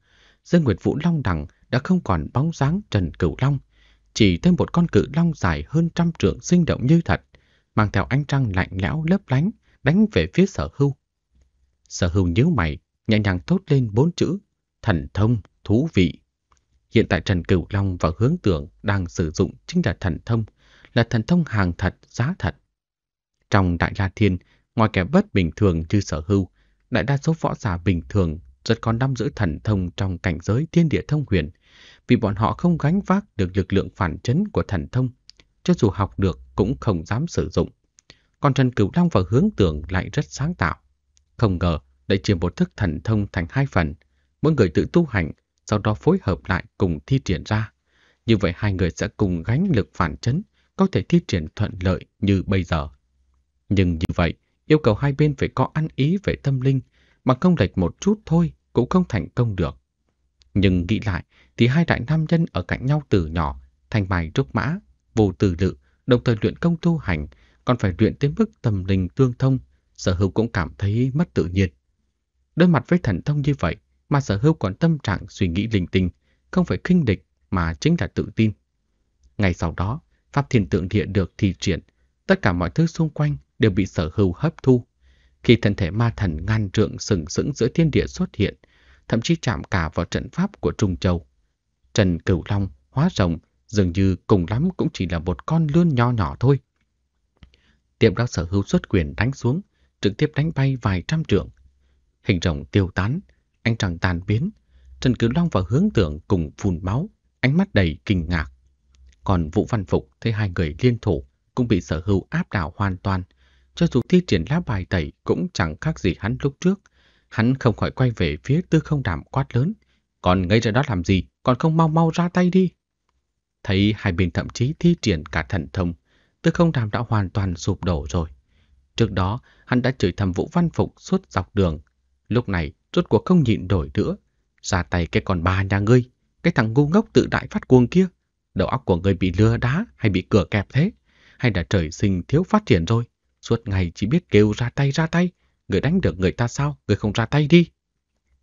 Dương Nguyệt Vũ Long đằng đã không còn bóng dáng Trần Cửu Long, chỉ thêm một con cự long dài hơn trăm trượng sinh động như thật, mang theo ánh trăng lạnh lẽo lấp lánh, đánh về phía sở hưu. Sở hưu nhíu mày, nhẹ nhàng thốt lên bốn chữ, thần thông, thú vị. Hiện tại Trần Cửu Long và hướng tưởng đang sử dụng chính là thần thông, là thần thông hàng thật, giá thật. Trong Đại La Thiên, ngoài kẻ bất bình thường như sở hưu, đại đa số võ giả bình thường rất có nắm giữ thần thông trong cảnh giới thiên địa thông huyền, vì bọn họ không gánh vác được lực lượng phản chấn của thần thông, cho dù học được cũng không dám sử dụng. Còn Trần Cửu Long và Hướng Tưởng lại rất sáng tạo. Không ngờ đã chia một thức thần thông thành hai phần, mỗi người tự tu hành, sau đó phối hợp lại cùng thi triển ra. Như vậy hai người sẽ cùng gánh lực phản chấn, có thể thi triển thuận lợi như bây giờ. Nhưng như vậy, yêu cầu hai bên phải có ăn ý về tâm linh, mà công lệch một chút thôi cũng không thành công được. Nhưng nghĩ lại thì hai đại nam nhân ở cạnh nhau từ nhỏ, thành bài trúc mã, vô từ lự, đồng thời luyện công tu hành, còn phải luyện tới mức tâm linh tương thông, sở hữu cũng cảm thấy mất tự nhiên. Đối mặt với thần thông như vậy mà sở hữu còn tâm trạng suy nghĩ linh tinh, không phải khinh địch mà chính là tự tin. Ngày sau đó, pháp thiền tượng địa được thi triển, tất cả mọi thứ xung quanh đều bị sở hữu hấp thu. Khi thân thể ma thần ngàn trượng sừng sững giữa thiên địa xuất hiện, thậm chí chạm cả vào trận pháp của Trung Châu. Trần Cửu Long hóa rồng dường như cùng lắm cũng chỉ là một con lươn nho nhỏ thôi. Tiệm đao sở hữu xuất quyền đánh xuống, trực tiếp đánh bay vài trăm trượng. Hình rồng tiêu tán, anh chàng tàn biến. Trần Cửu Long và hướng tượng cùng phun máu, ánh mắt đầy kinh ngạc. Còn Vũ Văn Phục thấy hai người liên thủ cũng bị sở hữu áp đảo hoàn toàn. Cho dù thi triển lá bài tẩy cũng chẳng khác gì hắn lúc trước, Hắn không khỏi quay về phía tư không đảm quát lớn. Còn ngây ra đó làm gì, còn không mau mau ra tay đi. Thấy hai bên thậm chí thi triển cả thần thông, tư không đảm đã hoàn toàn sụp đổ rồi. Trước đó, hắn đã chửi thầm vũ văn phục suốt dọc đường. Lúc này, rốt cuộc không nhịn nổi nữa. Ra tay cái con bà nhà ngươi, cái thằng ngu ngốc tự đại phát cuồng kia. Đầu óc của ngươi bị lừa đá hay bị cửa kẹp thế? Hay là trời sinh thiếu phát triển rồi? Suốt ngày chỉ biết kêu ra tay ra tay, Người đánh được người ta sao? Người không ra tay đi.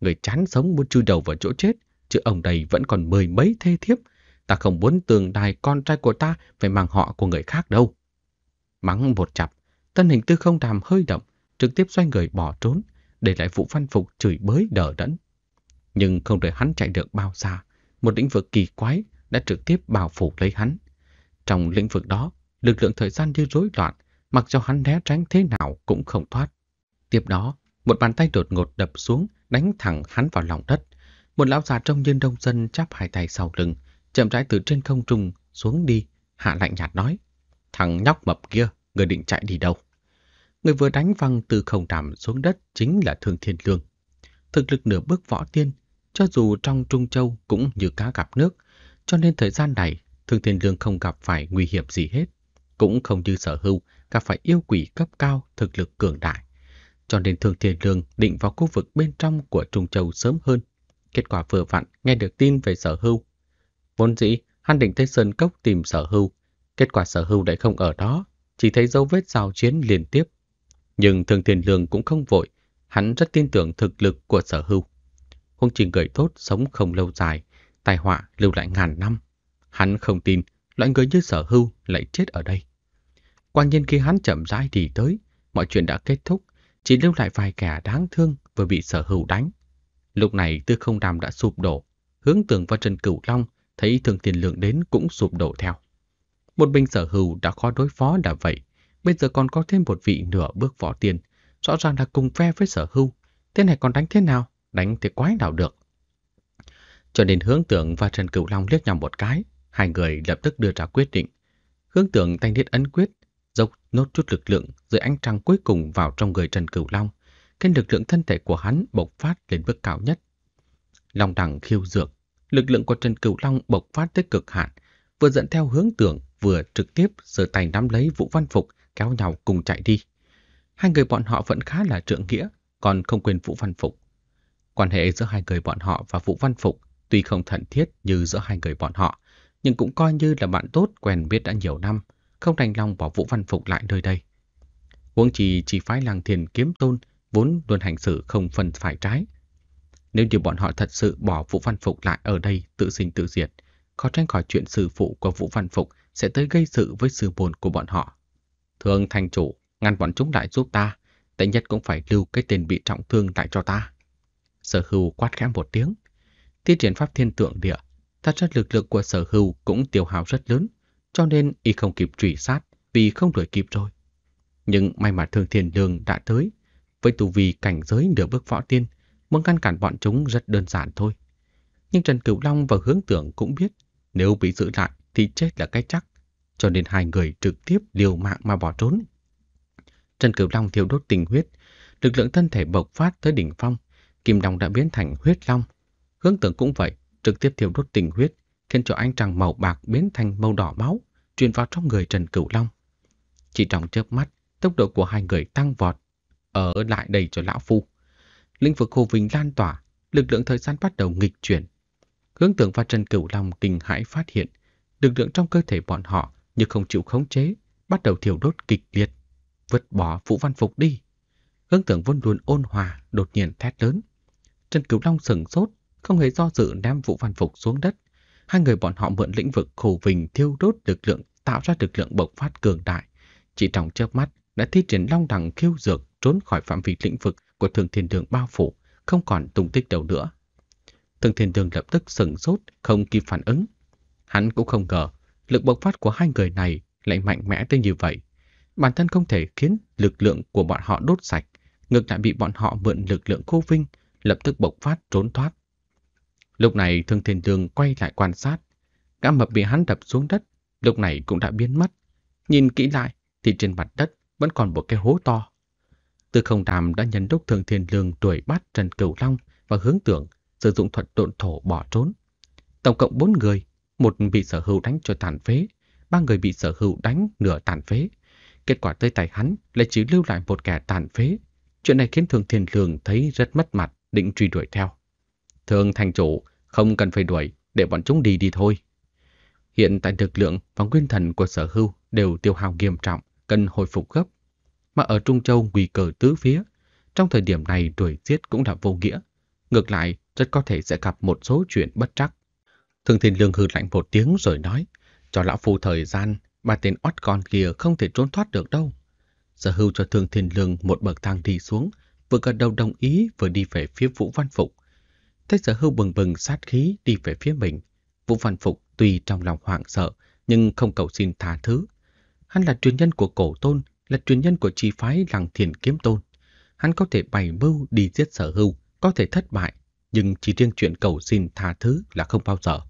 Người chán sống muốn chui đầu vào chỗ chết, chứ ông đây vẫn còn mười mấy thê thiếp. Ta không muốn tường đài con trai của ta phải mang họ của người khác đâu. Mắng một chặp, tân hình tư không đàm hơi động, trực tiếp xoay người bỏ trốn, để lại vụ văn phục chửi bới đờ đẫn. Nhưng không đợi hắn chạy được bao xa, một lĩnh vực kỳ quái đã trực tiếp bao phủ lấy hắn. Trong lĩnh vực đó, lực lượng thời gian như rối loạn, mặc cho hắn né tránh thế nào cũng không thoát. Tiếp đó, một bàn tay đột ngột đập xuống, đánh thẳng hắn vào lòng đất. Một lão già trong dân đông dân chắp hai tay sau lưng, chậm rãi từ trên không trung xuống đi, hạ lạnh nhạt nói. Thằng nhóc mập kia, người định chạy đi đâu? Người vừa đánh văng từ không đàm xuống đất chính là Thương Thiên Lương. Thực lực nửa bước võ tiên, cho dù trong Trung Châu cũng như cá gặp nước, cho nên thời gian này Thương Thiên Lương không gặp phải nguy hiểm gì hết, cũng không như sở hữu gặp phải yêu quỷ cấp cao thực lực cường đại cho nên Thường Thiên Lương định vào khu vực bên trong của Trung Châu sớm hơn. Kết quả vừa vặn nghe được tin về sở hưu. Vốn dĩ, hắn định tới Sơn Cốc tìm sở hưu. Kết quả sở hưu lại không ở đó, chỉ thấy dấu vết giao chiến liên tiếp. Nhưng Thường Thiên Lương cũng không vội, hắn rất tin tưởng thực lực của sở hưu. Không chỉ người tốt sống không lâu dài, tai họa lưu lại ngàn năm. Hắn không tin loại người như sở hưu lại chết ở đây. Quan nhiên khi hắn chậm rãi đi tới, mọi chuyện đã kết thúc, chỉ lưu lại vài kẻ đáng thương vừa bị sở hữu đánh. Lúc này tư không đàm đã sụp đổ, hướng tường và Trần Cửu Long thấy thường tiền lượng đến cũng sụp đổ theo. Một binh sở hữu đã khó đối phó đã vậy, bây giờ còn có thêm một vị nửa bước võ tiền, rõ ràng là cùng phe với sở hữu, thế này còn đánh thế nào, đánh thì quái nào được. Cho nên hướng tượng và Trần Cửu Long liếc nhau một cái, hai người lập tức đưa ra quyết định. Hướng tượng thanh thiết ấn quyết dốc nốt chút lực lượng dưới ánh trăng cuối cùng vào trong người Trần Cửu Long, khiến lực lượng thân thể của hắn bộc phát lên mức cao nhất. Long đằng khiêu dược, lực lượng của Trần Cửu Long bộc phát tới cực hạn, vừa dẫn theo hướng tưởng, vừa trực tiếp giơ tay nắm lấy Vũ Văn Phục, kéo nhau cùng chạy đi. Hai người bọn họ vẫn khá là trượng nghĩa, còn không quên Vũ Văn Phục. Quan hệ giữa hai người bọn họ và Vũ Văn Phục tuy không thân thiết như giữa hai người bọn họ, nhưng cũng coi như là bạn tốt quen biết đã nhiều năm không đành lòng bỏ Vũ Văn Phục lại nơi đây. Huống chỉ chỉ phái làng thiền kiếm tôn vốn luôn hành xử không phần phải trái. Nếu như bọn họ thật sự bỏ Vũ Văn Phục lại ở đây tự sinh tự diệt, khó tránh khỏi chuyện sư phụ của Vũ Văn Phục sẽ tới gây sự với sư bồn của bọn họ. Thường thành chủ, ngăn bọn chúng lại giúp ta, tệ nhất cũng phải lưu cái tên bị trọng thương lại cho ta. Sở hưu quát khẽ một tiếng. Tiết triển pháp thiên tượng địa, ta chất lực lượng của sở hưu cũng tiêu hào rất lớn cho nên y không kịp truy sát vì không đuổi kịp rồi. Nhưng may mà Thương Thiên Đường đã tới, với tu vi cảnh giới nửa bước võ tiên, muốn ngăn cản bọn chúng rất đơn giản thôi. Nhưng Trần Cửu Long và Hướng Tưởng cũng biết, nếu bị giữ lại thì chết là cái chắc, cho nên hai người trực tiếp liều mạng mà bỏ trốn. Trần Cửu Long thiêu đốt tình huyết, lực lượng thân thể bộc phát tới đỉnh phong, Kim Long đã biến thành huyết long. Hướng Tưởng cũng vậy, trực tiếp thiêu đốt tình huyết, khiến cho ánh trăng màu bạc biến thành màu đỏ máu, truyền vào trong người Trần Cửu Long. Chỉ trong chớp mắt, tốc độ của hai người tăng vọt, ở lại đây cho lão phu. Linh vực hồ vinh lan tỏa, lực lượng thời gian bắt đầu nghịch chuyển. Hướng tưởng và Trần Cửu Long kinh hãi phát hiện, lực lượng trong cơ thể bọn họ như không chịu khống chế, bắt đầu thiểu đốt kịch liệt. Vứt bỏ vũ văn phục đi. Hướng tưởng vốn luôn ôn hòa, đột nhiên thét lớn. Trần Cửu Long sửng sốt, không hề do dự ném vũ văn phục xuống đất, hai người bọn họ mượn lĩnh vực khổ vinh thiêu đốt lực lượng tạo ra lực lượng bộc phát cường đại. Chỉ trong chớp mắt đã thi triển long đằng khiêu dược trốn khỏi phạm vi lĩnh vực của thường thiên đường bao phủ, không còn tung tích đâu nữa. Thường thiên đường lập tức sừng sốt, không kịp phản ứng. Hắn cũng không ngờ lực bộc phát của hai người này lại mạnh mẽ tới như vậy. Bản thân không thể khiến lực lượng của bọn họ đốt sạch, ngược lại bị bọn họ mượn lực lượng khô vinh, lập tức bộc phát trốn thoát. Lúc này Thương Thiên đường quay lại quan sát. Gã mập bị hắn đập xuống đất, lúc này cũng đã biến mất. Nhìn kỹ lại thì trên mặt đất vẫn còn một cái hố to. Tư không đàm đã nhân đốc Thương Thiên Lương đuổi bắt Trần Cửu Long và hướng tưởng sử dụng thuật độn thổ bỏ trốn. Tổng cộng bốn người, một bị sở hữu đánh cho tàn phế, ba người bị sở hữu đánh nửa tàn phế. Kết quả tới tay hắn lại chỉ lưu lại một kẻ tàn phế. Chuyện này khiến thương Thiên Lương thấy rất mất mặt, định truy đuổi theo. Thường thành chủ, không cần phải đuổi, để bọn chúng đi đi thôi. Hiện tại lực lượng và nguyên thần của sở hưu đều tiêu hao nghiêm trọng, cần hồi phục gấp. Mà ở Trung Châu nguy cơ tứ phía, trong thời điểm này đuổi giết cũng là vô nghĩa. Ngược lại, rất có thể sẽ gặp một số chuyện bất trắc. Thường Thiên Lương hư lạnh một tiếng rồi nói, cho lão phu thời gian, ba tên ót con kia không thể trốn thoát được đâu. Sở hưu cho Thường Thiên Lương một bậc thang đi xuống, vừa gật đầu đồng ý vừa đi về phía Vũ Văn Phục. Thế sở hưu bừng bừng sát khí đi về phía mình, Vũ Văn Phục tuy trong lòng hoảng sợ nhưng không cầu xin tha thứ. Hắn là truyền nhân của cổ tôn, là truyền nhân của chi phái làng thiền kiếm tôn. Hắn có thể bày mưu đi giết sở hưu, có thể thất bại, nhưng chỉ riêng chuyện cầu xin tha thứ là không bao giờ.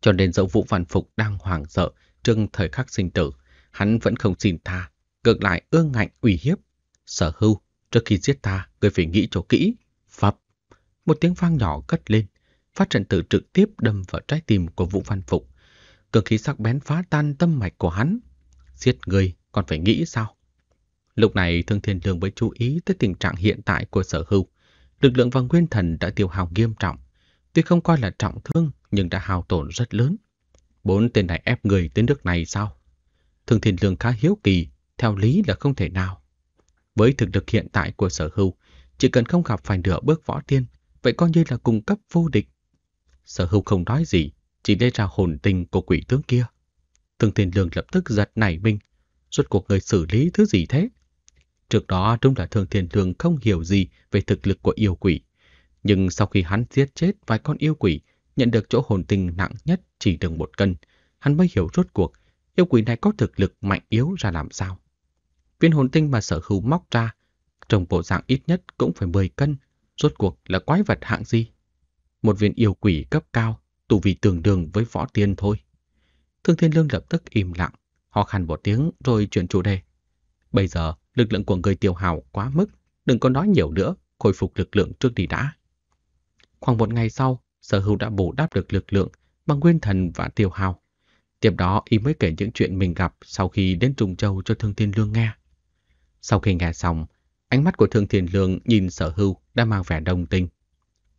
Cho nên dẫu Vũ Văn Phục đang hoảng sợ trước thời khắc sinh tử, hắn vẫn không xin tha, ngược lại ương ngạnh ủy hiếp. Sở hưu, trước khi giết ta, người phải nghĩ cho kỹ. Phập! một tiếng vang nhỏ cất lên, phát trận tử trực tiếp đâm vào trái tim của Vũ Văn Phục. Cường khí sắc bén phá tan tâm mạch của hắn. Giết người còn phải nghĩ sao? Lúc này Thương Thiên đường mới chú ý tới tình trạng hiện tại của sở hưu, Lực lượng và nguyên thần đã tiêu hao nghiêm trọng. Tuy không coi là trọng thương nhưng đã hao tổn rất lớn. Bốn tên này ép người tới nước này sao? Thương Thiên đường khá hiếu kỳ, theo lý là không thể nào. Với thực lực hiện tại của sở hưu, chỉ cần không gặp phải nửa bước võ tiên vậy coi như là cung cấp vô địch. Sở hữu không nói gì, chỉ lấy ra hồn tình của quỷ tướng kia. Tương tiền lương lập tức giật nảy mình, suốt cuộc người xử lý thứ gì thế? Trước đó đúng là thường tiền lương không hiểu gì về thực lực của yêu quỷ. Nhưng sau khi hắn giết chết vài con yêu quỷ, nhận được chỗ hồn tình nặng nhất chỉ được một cân, hắn mới hiểu rốt cuộc yêu quỷ này có thực lực mạnh yếu ra làm sao. Viên hồn tinh mà sở hữu móc ra, trong bộ dạng ít nhất cũng phải 10 cân rốt cuộc là quái vật hạng gì? Một viên yêu quỷ cấp cao, tù vị tương đương với võ tiên thôi. Thương Thiên Lương lập tức im lặng, ho khăn một tiếng rồi chuyển chủ đề. Bây giờ, lực lượng của người tiêu hào quá mức, đừng có nói nhiều nữa, khôi phục lực lượng trước đi đã. Khoảng một ngày sau, sở hữu đã bù đắp được lực lượng bằng nguyên thần và tiêu hào. Tiếp đó, y mới kể những chuyện mình gặp sau khi đến Trung Châu cho Thương Thiên Lương nghe. Sau khi nghe xong, Ánh mắt của Thương Thiền Lương nhìn sở hưu đã mang vẻ đồng tình.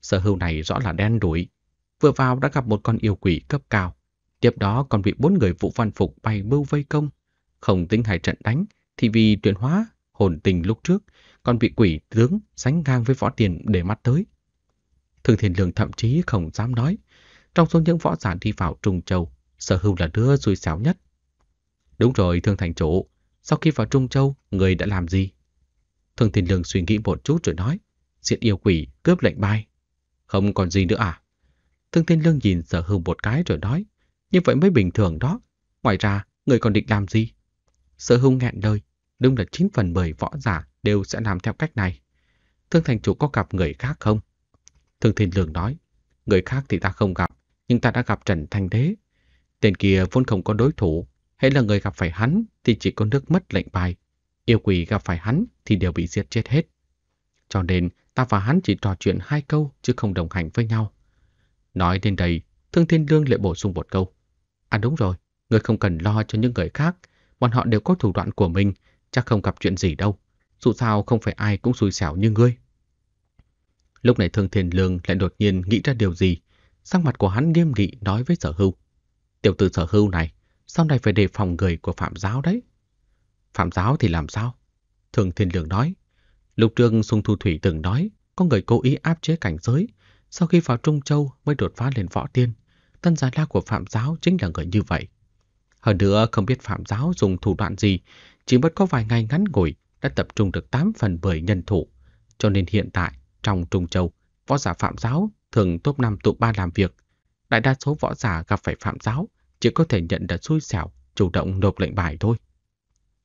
Sở hưu này rõ là đen đuổi. Vừa vào đã gặp một con yêu quỷ cấp cao. Tiếp đó còn bị bốn người vụ văn phục bay mưu vây công. Không tính hai trận đánh thì vì tuyển hóa hồn tình lúc trước còn bị quỷ tướng sánh ngang với võ tiền để mắt tới. Thương Thiền Lương thậm chí không dám nói. Trong số những võ giả đi vào Trung Châu, sở hưu là đứa xui xẻo nhất. Đúng rồi, Thương Thành Chủ, sau khi vào Trung Châu, người đã làm gì? Thường Thiên Lương suy nghĩ một chút rồi nói, diệt yêu quỷ, cướp lệnh bài. Không còn gì nữa à? Thương Thiên Lương nhìn sở hưu một cái rồi nói, như vậy mới bình thường đó. Ngoài ra, người còn định làm gì? Sở hưu nghẹn lời, đúng là 9 phần 10 võ giả đều sẽ làm theo cách này. Thương thành chủ có gặp người khác không? Thương Thiên Lương nói, người khác thì ta không gặp, nhưng ta đã gặp Trần Thanh Đế. Tên kia vốn không có đối thủ, hãy là người gặp phải hắn thì chỉ có nước mất lệnh bài, yêu quỷ gặp phải hắn thì đều bị giết chết hết. Cho nên ta và hắn chỉ trò chuyện hai câu chứ không đồng hành với nhau. Nói đến đây, Thương Thiên Lương lại bổ sung một câu. À đúng rồi, người không cần lo cho những người khác, bọn họ đều có thủ đoạn của mình, chắc không gặp chuyện gì đâu. Dù sao không phải ai cũng xui xẻo như ngươi. Lúc này Thương Thiên Lương lại đột nhiên nghĩ ra điều gì, sắc mặt của hắn nghiêm nghị nói với sở hưu. Tiểu tử sở hưu này, sau này phải đề phòng người của phạm giáo đấy. Phạm giáo thì làm sao? Thường Thiên Lượng nói. Lục trường Sung Thu Thủy từng nói có người cố ý áp chế cảnh giới sau khi vào Trung Châu mới đột phá lên võ tiên. Tân giả la của Phạm giáo chính là người như vậy. Hơn nữa không biết Phạm giáo dùng thủ đoạn gì, chỉ mất có vài ngày ngắn ngủi đã tập trung được 8 phần 10 nhân thủ. Cho nên hiện tại, trong Trung Châu, võ giả Phạm giáo thường top 5 tụ 3 làm việc. Đại đa số võ giả gặp phải Phạm giáo chỉ có thể nhận được xui xẻo, chủ động nộp lệnh bài thôi.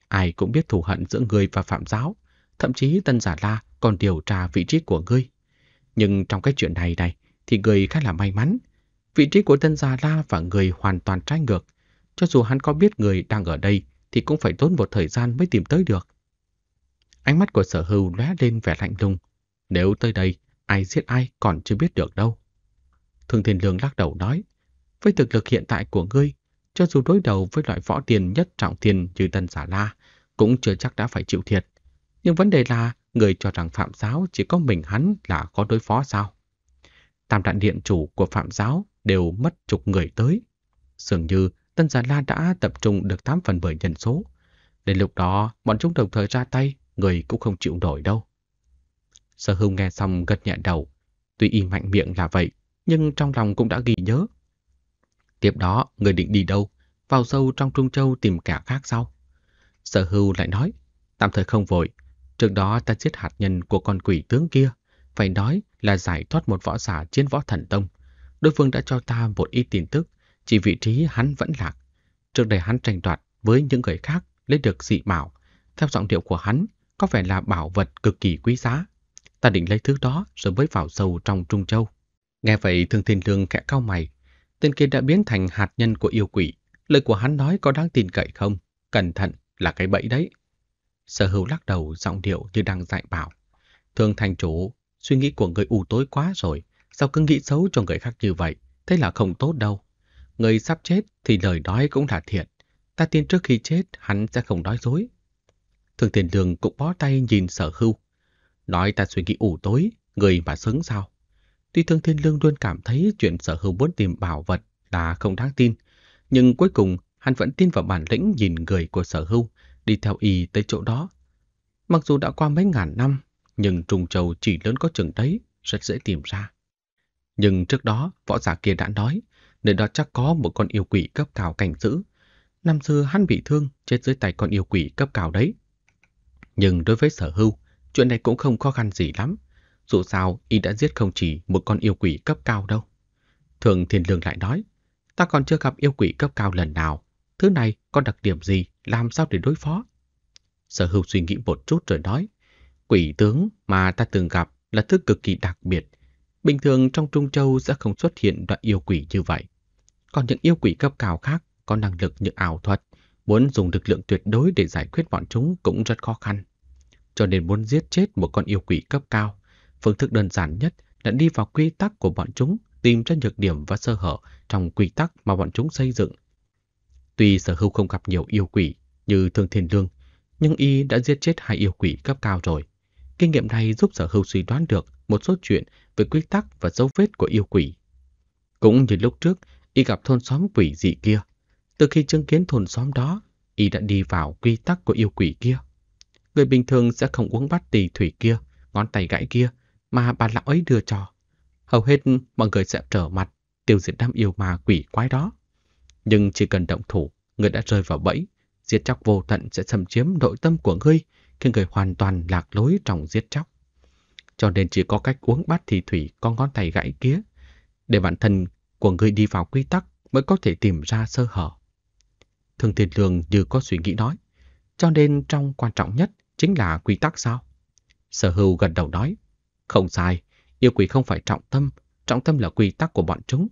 Ai cũng biết thù hận giữa ngươi và Phạm Giáo, thậm chí Tân Giả La còn điều tra vị trí của ngươi. Nhưng trong cái chuyện này này thì ngươi khá là may mắn. Vị trí của Tân Gia La và ngươi hoàn toàn trái ngược. Cho dù hắn có biết người đang ở đây thì cũng phải tốn một thời gian mới tìm tới được. Ánh mắt của sở hưu lóe lên vẻ lạnh lùng. Nếu tới đây, ai giết ai còn chưa biết được đâu. Thương Thiên Lương lắc đầu nói, với thực lực hiện tại của ngươi cho dù đối đầu với loại võ tiền nhất trọng tiền như Tân Giả La, cũng chưa chắc đã phải chịu thiệt. Nhưng vấn đề là người cho rằng Phạm Giáo chỉ có mình hắn là có đối phó sao? Tam đạn điện chủ của Phạm Giáo đều mất chục người tới. Dường như Tân Giả La đã tập trung được 8 phần 10 nhân số. Đến lúc đó, bọn chúng đồng thời ra tay, người cũng không chịu nổi đâu. Sở hưu nghe xong gật nhẹ đầu. Tuy y mạnh miệng là vậy, nhưng trong lòng cũng đã ghi nhớ Tiếp đó, người định đi đâu? Vào sâu trong Trung Châu tìm kẻ khác sao Sở hưu lại nói, tạm thời không vội. Trước đó ta giết hạt nhân của con quỷ tướng kia. Phải nói là giải thoát một võ giả chiến võ thần tông. Đối phương đã cho ta một ít tin tức, chỉ vị trí hắn vẫn lạc. Trước đây hắn tranh đoạt với những người khác lấy được dị bảo. Theo giọng điệu của hắn, có vẻ là bảo vật cực kỳ quý giá. Ta định lấy thứ đó rồi mới vào sâu trong Trung Châu. Nghe vậy Thương Thiên Lương kẽ cao mày, tên kia đã biến thành hạt nhân của yêu quỷ. Lời của hắn nói có đáng tin cậy không? Cẩn thận, là cái bẫy đấy. Sở hữu lắc đầu giọng điệu như đang dạy bảo. Thường thành chủ, suy nghĩ của người u tối quá rồi. Sao cứ nghĩ xấu cho người khác như vậy? Thế là không tốt đâu. Người sắp chết thì lời nói cũng là thiện. Ta tin trước khi chết hắn sẽ không nói dối. Thường tiền đường cũng bó tay nhìn sở hưu, Nói ta suy nghĩ ủ tối, người mà sướng sao? Tuy Thương Thiên Lương luôn cảm thấy chuyện sở hữu muốn tìm bảo vật là không đáng tin, nhưng cuối cùng hắn vẫn tin vào bản lĩnh nhìn người của sở hữu, đi theo y tới chỗ đó. Mặc dù đã qua mấy ngàn năm, nhưng trùng châu chỉ lớn có chừng đấy, rất dễ tìm ra. Nhưng trước đó, võ giả kia đã nói, nơi đó chắc có một con yêu quỷ cấp cao cảnh giữ. Năm xưa hắn bị thương, chết dưới tay con yêu quỷ cấp cao đấy. Nhưng đối với sở hưu, chuyện này cũng không khó khăn gì lắm. Dù sao, y đã giết không chỉ một con yêu quỷ cấp cao đâu. Thường Thiên Lương lại nói, ta còn chưa gặp yêu quỷ cấp cao lần nào. Thứ này có đặc điểm gì, làm sao để đối phó? Sở hữu suy nghĩ một chút rồi nói, quỷ tướng mà ta từng gặp là thứ cực kỳ đặc biệt. Bình thường trong Trung Châu sẽ không xuất hiện loại yêu quỷ như vậy. Còn những yêu quỷ cấp cao khác có năng lực như ảo thuật, muốn dùng lực lượng tuyệt đối để giải quyết bọn chúng cũng rất khó khăn. Cho nên muốn giết chết một con yêu quỷ cấp cao Phương thức đơn giản nhất là đi vào quy tắc của bọn chúng, tìm ra nhược điểm và sơ hở trong quy tắc mà bọn chúng xây dựng. Tuy sở hữu không gặp nhiều yêu quỷ như Thương Thiên Lương, nhưng y đã giết chết hai yêu quỷ cấp cao rồi. Kinh nghiệm này giúp sở hữu suy đoán được một số chuyện về quy tắc và dấu vết của yêu quỷ. Cũng như lúc trước, y gặp thôn xóm quỷ dị kia. Từ khi chứng kiến thôn xóm đó, y đã đi vào quy tắc của yêu quỷ kia. Người bình thường sẽ không uống bát tỳ thủy kia, ngón tay gãy kia, mà bà lão ấy đưa cho. Hầu hết mọi người sẽ trở mặt tiêu diệt đám yêu ma quỷ quái đó. Nhưng chỉ cần động thủ, người đã rơi vào bẫy, giết chóc vô tận sẽ xâm chiếm nội tâm của ngươi, khiến người hoàn toàn lạc lối trong giết chóc. Cho nên chỉ có cách uống bát thì thủy con ngón tay gãy kia, để bản thân của người đi vào quy tắc mới có thể tìm ra sơ hở. Thường tiền Lương như có suy nghĩ nói, cho nên trong quan trọng nhất chính là quy tắc sao? Sở hữu gần đầu nói, không sai, yêu quỷ không phải trọng tâm, trọng tâm là quy tắc của bọn chúng.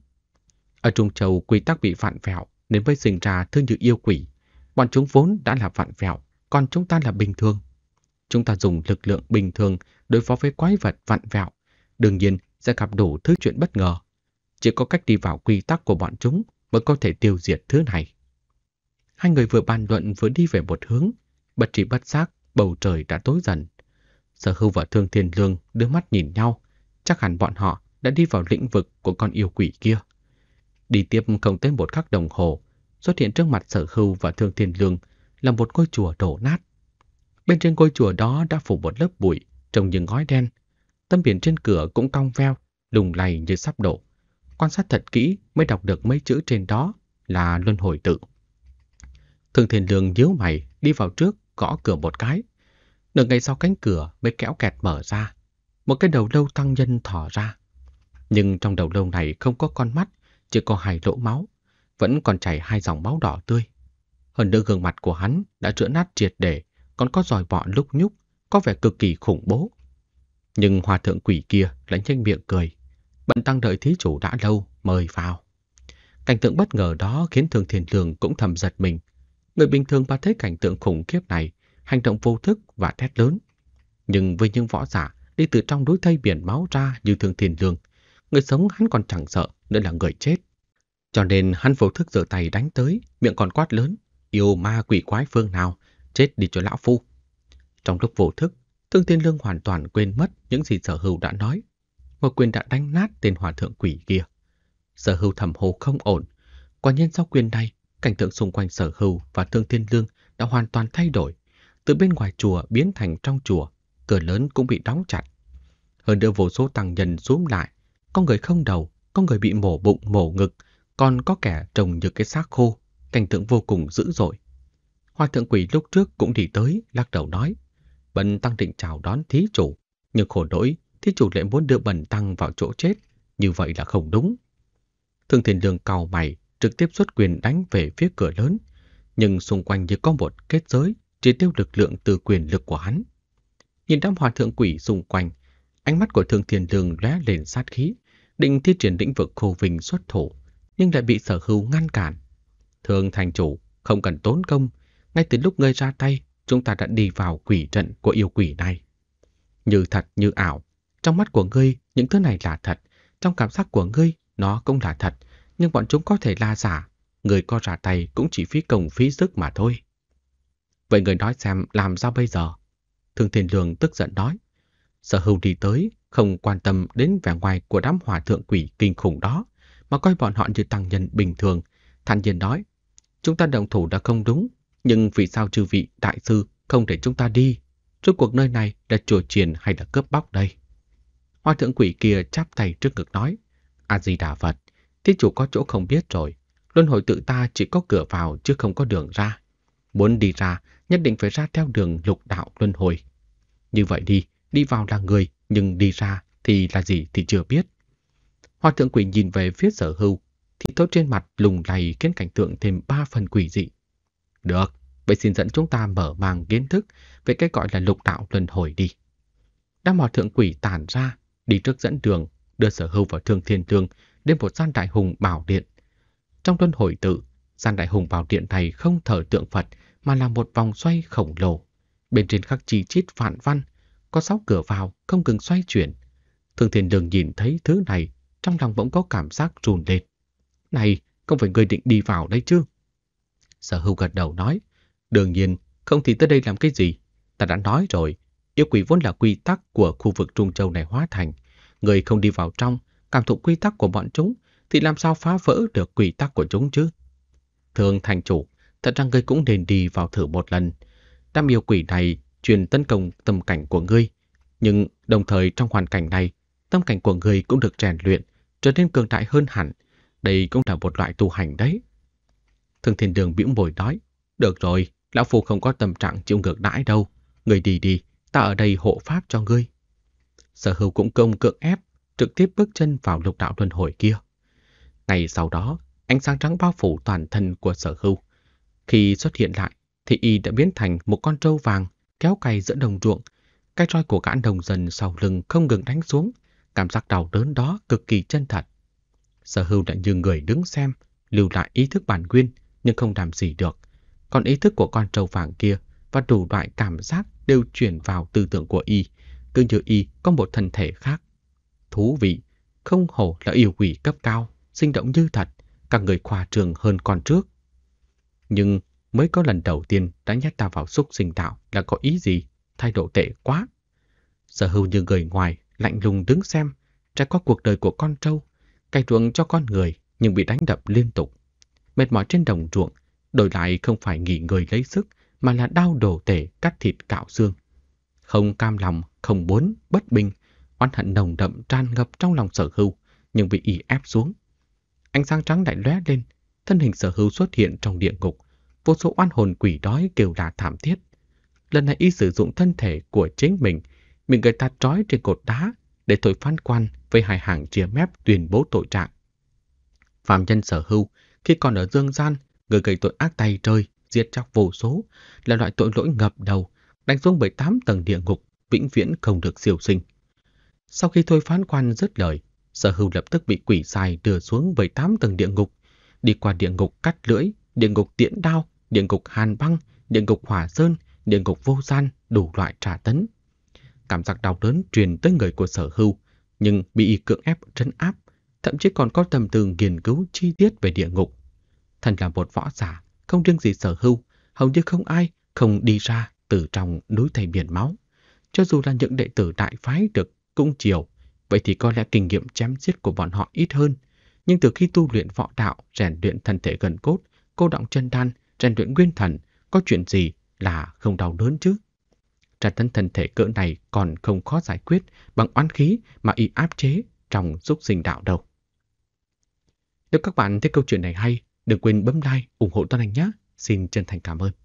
Ở Trung Châu, quy tắc bị vạn vẹo, nên mới sinh ra thương như yêu quỷ. Bọn chúng vốn đã là vạn vẹo, còn chúng ta là bình thường. Chúng ta dùng lực lượng bình thường đối phó với quái vật vạn vẹo. Đương nhiên sẽ gặp đủ thứ chuyện bất ngờ. Chỉ có cách đi vào quy tắc của bọn chúng mới có thể tiêu diệt thứ này. Hai người vừa bàn luận vừa đi về một hướng. Bất trí bất giác, bầu trời đã tối dần. Sở hưu và Thương Thiên Lương đưa mắt nhìn nhau. Chắc hẳn bọn họ đã đi vào lĩnh vực của con yêu quỷ kia. Đi tiếp không tới một khắc đồng hồ, xuất hiện trước mặt sở hưu và Thương Thiên Lương là một ngôi chùa đổ nát. Bên trên ngôi chùa đó đã phủ một lớp bụi trông như ngói đen. Tấm biển trên cửa cũng cong veo, lùng lầy như sắp đổ. Quan sát thật kỹ mới đọc được mấy chữ trên đó là luân hồi tự. Thương Thiên Lương nhíu mày đi vào trước gõ cửa một cái. Nửa ngày sau cánh cửa mới kéo kẹt mở ra. Một cái đầu lâu tăng nhân thỏ ra. Nhưng trong đầu lâu này không có con mắt, chỉ có hai lỗ máu. Vẫn còn chảy hai dòng máu đỏ tươi. Hơn nữa gương mặt của hắn đã rữa nát triệt để, còn có giòi bọ lúc nhúc, có vẻ cực kỳ khủng bố. Nhưng hòa thượng quỷ kia lánh tranh miệng cười. Bận tăng đợi thí chủ đã lâu, mời vào. Cảnh tượng bất ngờ đó khiến thường thiền lường cũng thầm giật mình. Người bình thường mà thấy cảnh tượng khủng khiếp này hành động vô thức và thét lớn. Nhưng với những võ giả đi từ trong đối thây biển máu ra như thường thiền lương, người sống hắn còn chẳng sợ nữa là người chết. Cho nên hắn vô thức giở tay đánh tới, miệng còn quát lớn, yêu ma quỷ quái phương nào, chết đi cho lão phu. Trong lúc vô thức, Thương Thiên Lương hoàn toàn quên mất những gì sở hữu đã nói. Một quyền đã đánh nát tên hòa thượng quỷ kia. Sở hữu thầm hồ không ổn. Quả nhiên sau quyền này, cảnh tượng xung quanh sở hữu và Thương Thiên Lương đã hoàn toàn thay đổi từ bên ngoài chùa biến thành trong chùa, cửa lớn cũng bị đóng chặt. Hơn nữa vô số tăng nhân xuống lại, có người không đầu, có người bị mổ bụng, mổ ngực, còn có kẻ trồng những cái xác khô, cảnh tượng vô cùng dữ dội. Hoa thượng quỷ lúc trước cũng đi tới, lắc đầu nói, bần tăng định chào đón thí chủ, nhưng khổ nỗi, thí chủ lại muốn đưa bần tăng vào chỗ chết, như vậy là không đúng. thường thiền đường cào mày, trực tiếp xuất quyền đánh về phía cửa lớn, nhưng xung quanh như có một kết giới, chỉ tiêu lực lượng từ quyền lực của hắn. Nhìn đám hòa thượng quỷ xung quanh, ánh mắt của Thương Thiên Đường lóe lên sát khí, định thi triển lĩnh vực khô vinh xuất thủ, nhưng lại bị sở hữu ngăn cản. Thương thành chủ, không cần tốn công, ngay từ lúc ngươi ra tay, chúng ta đã đi vào quỷ trận của yêu quỷ này. Như thật như ảo, trong mắt của ngươi những thứ này là thật, trong cảm giác của ngươi nó cũng là thật, nhưng bọn chúng có thể là giả, người co ra tay cũng chỉ phí công phí sức mà thôi. Vậy người nói xem làm sao bây giờ? Thương Thiên Lương tức giận nói. Sở hưu đi tới, không quan tâm đến vẻ ngoài của đám hòa thượng quỷ kinh khủng đó, mà coi bọn họ như tăng nhân bình thường. thanh nhiên nói, chúng ta đồng thủ đã không đúng, nhưng vì sao chư vị đại sư không để chúng ta đi? Rốt cuộc nơi này là chùa chiền hay là cướp bóc đây? Hòa thượng quỷ kia chắp tay trước ngực nói, A-di-đà Phật, thiết chủ có chỗ không biết rồi, luân hồi tự ta chỉ có cửa vào chứ không có đường ra. Muốn đi ra nhất định phải ra theo đường lục đạo luân hồi. Như vậy đi, đi vào là người, nhưng đi ra thì là gì thì chưa biết. Hoa thượng quỷ nhìn về phía sở hưu, thì tốt trên mặt lùng lầy khiến cảnh tượng thêm ba phần quỷ dị. Được, vậy xin dẫn chúng ta mở mang kiến thức về cái gọi là lục đạo luân hồi đi. Đám hòa thượng quỷ tản ra, đi trước dẫn đường, đưa sở hưu vào thương thiên tương đến một gian đại hùng bảo điện. Trong luân hồi tự, gian đại hùng bảo điện này không thờ tượng Phật mà là một vòng xoay khổng lồ. Bên trên khắc chi chít phản văn, có sáu cửa vào không ngừng xoay chuyển. Thường thiền đường nhìn thấy thứ này, trong lòng vẫn có cảm giác trùn lên. Này, không phải người định đi vào đây chứ? Sở hưu gật đầu nói, đương nhiên, không thì tới đây làm cái gì? Ta đã nói rồi, yêu quỷ vốn là quy tắc của khu vực Trung Châu này hóa thành. Người không đi vào trong, cảm thụ quy tắc của bọn chúng, thì làm sao phá vỡ được quy tắc của chúng chứ? Thường thành chủ, Thật ra ngươi cũng nên đi vào thử một lần. Đám yêu quỷ này truyền tấn công tâm cảnh của ngươi. Nhưng đồng thời trong hoàn cảnh này, tâm cảnh của ngươi cũng được rèn luyện, trở nên cường đại hơn hẳn. Đây cũng là một loại tu hành đấy. Thương thiên đường bĩu mồi nói. Được rồi, lão phu không có tâm trạng chịu ngược đãi đâu. Ngươi đi đi, ta ở đây hộ pháp cho ngươi. Sở hữu cũng công cưỡng ép, trực tiếp bước chân vào lục đạo luân hồi kia. Ngày sau đó, ánh sáng trắng bao phủ toàn thân của sở hữu, khi xuất hiện lại, thì y đã biến thành một con trâu vàng kéo cày giữa đồng ruộng. Cái roi của gã đồng dần sau lưng không ngừng đánh xuống, cảm giác đau đớn đó cực kỳ chân thật. Sở hưu đã như người đứng xem, lưu lại ý thức bản nguyên nhưng không làm gì được. Còn ý thức của con trâu vàng kia và đủ loại cảm giác đều chuyển vào tư tưởng của y, cứ như y có một thân thể khác. Thú vị, không hổ là yêu quỷ cấp cao, sinh động như thật, các người khoa trường hơn còn trước. Nhưng mới có lần đầu tiên đã nhét ta vào xúc sinh tạo là có ý gì, thay độ tệ quá. Sở hữu như người ngoài, lạnh lùng đứng xem, trải qua cuộc đời của con trâu, cày ruộng cho con người nhưng bị đánh đập liên tục. Mệt mỏi trên đồng ruộng, đổi lại không phải nghỉ người lấy sức mà là đau đổ tể cắt thịt cạo xương. Không cam lòng, không muốn, bất bình, oán hận nồng đậm tràn ngập trong lòng sở hữu nhưng bị ỉ ép xuống. Ánh sáng trắng lại lóe lên, thân hình sở hữu xuất hiện trong địa ngục, vô số oan hồn quỷ đói kêu la thảm thiết. Lần này y sử dụng thân thể của chính mình, mình người ta trói trên cột đá để thổi phán quan với hai hàng chia mép tuyên bố tội trạng. Phạm nhân sở hữu, khi còn ở dương gian, người gây tội ác tay trời, giết chóc vô số, là loại tội lỗi ngập đầu, đánh xuống 18 tầng địa ngục, vĩnh viễn không được siêu sinh. Sau khi thôi phán quan dứt lời, sở hữu lập tức bị quỷ sai đưa xuống 18 tầng địa ngục, đi qua địa ngục cắt lưỡi, địa ngục tiễn đao, địa ngục hàn băng, địa ngục hỏa sơn, địa ngục vô gian, đủ loại trả tấn. Cảm giác đau đớn truyền tới người của sở hưu, nhưng bị y cưỡng ép trấn áp, thậm chí còn có tầm tư nghiên cứu chi tiết về địa ngục. Thần là một võ giả, không riêng gì sở hưu, hầu như không ai không đi ra từ trong núi thầy biển máu. Cho dù là những đệ tử đại phái được cung chiều, vậy thì có lẽ kinh nghiệm chém giết của bọn họ ít hơn, nhưng từ khi tu luyện võ đạo, rèn luyện thân thể gần cốt, cô động chân đan, rèn luyện nguyên thần, có chuyện gì là không đau đớn chứ? Tra tấn thân thể cỡ này còn không khó giải quyết bằng oán khí mà y áp chế trong giúp sinh đạo đâu. Nếu các bạn thấy câu chuyện này hay, đừng quên bấm like, ủng hộ tân Anh nhé. Xin chân thành cảm ơn.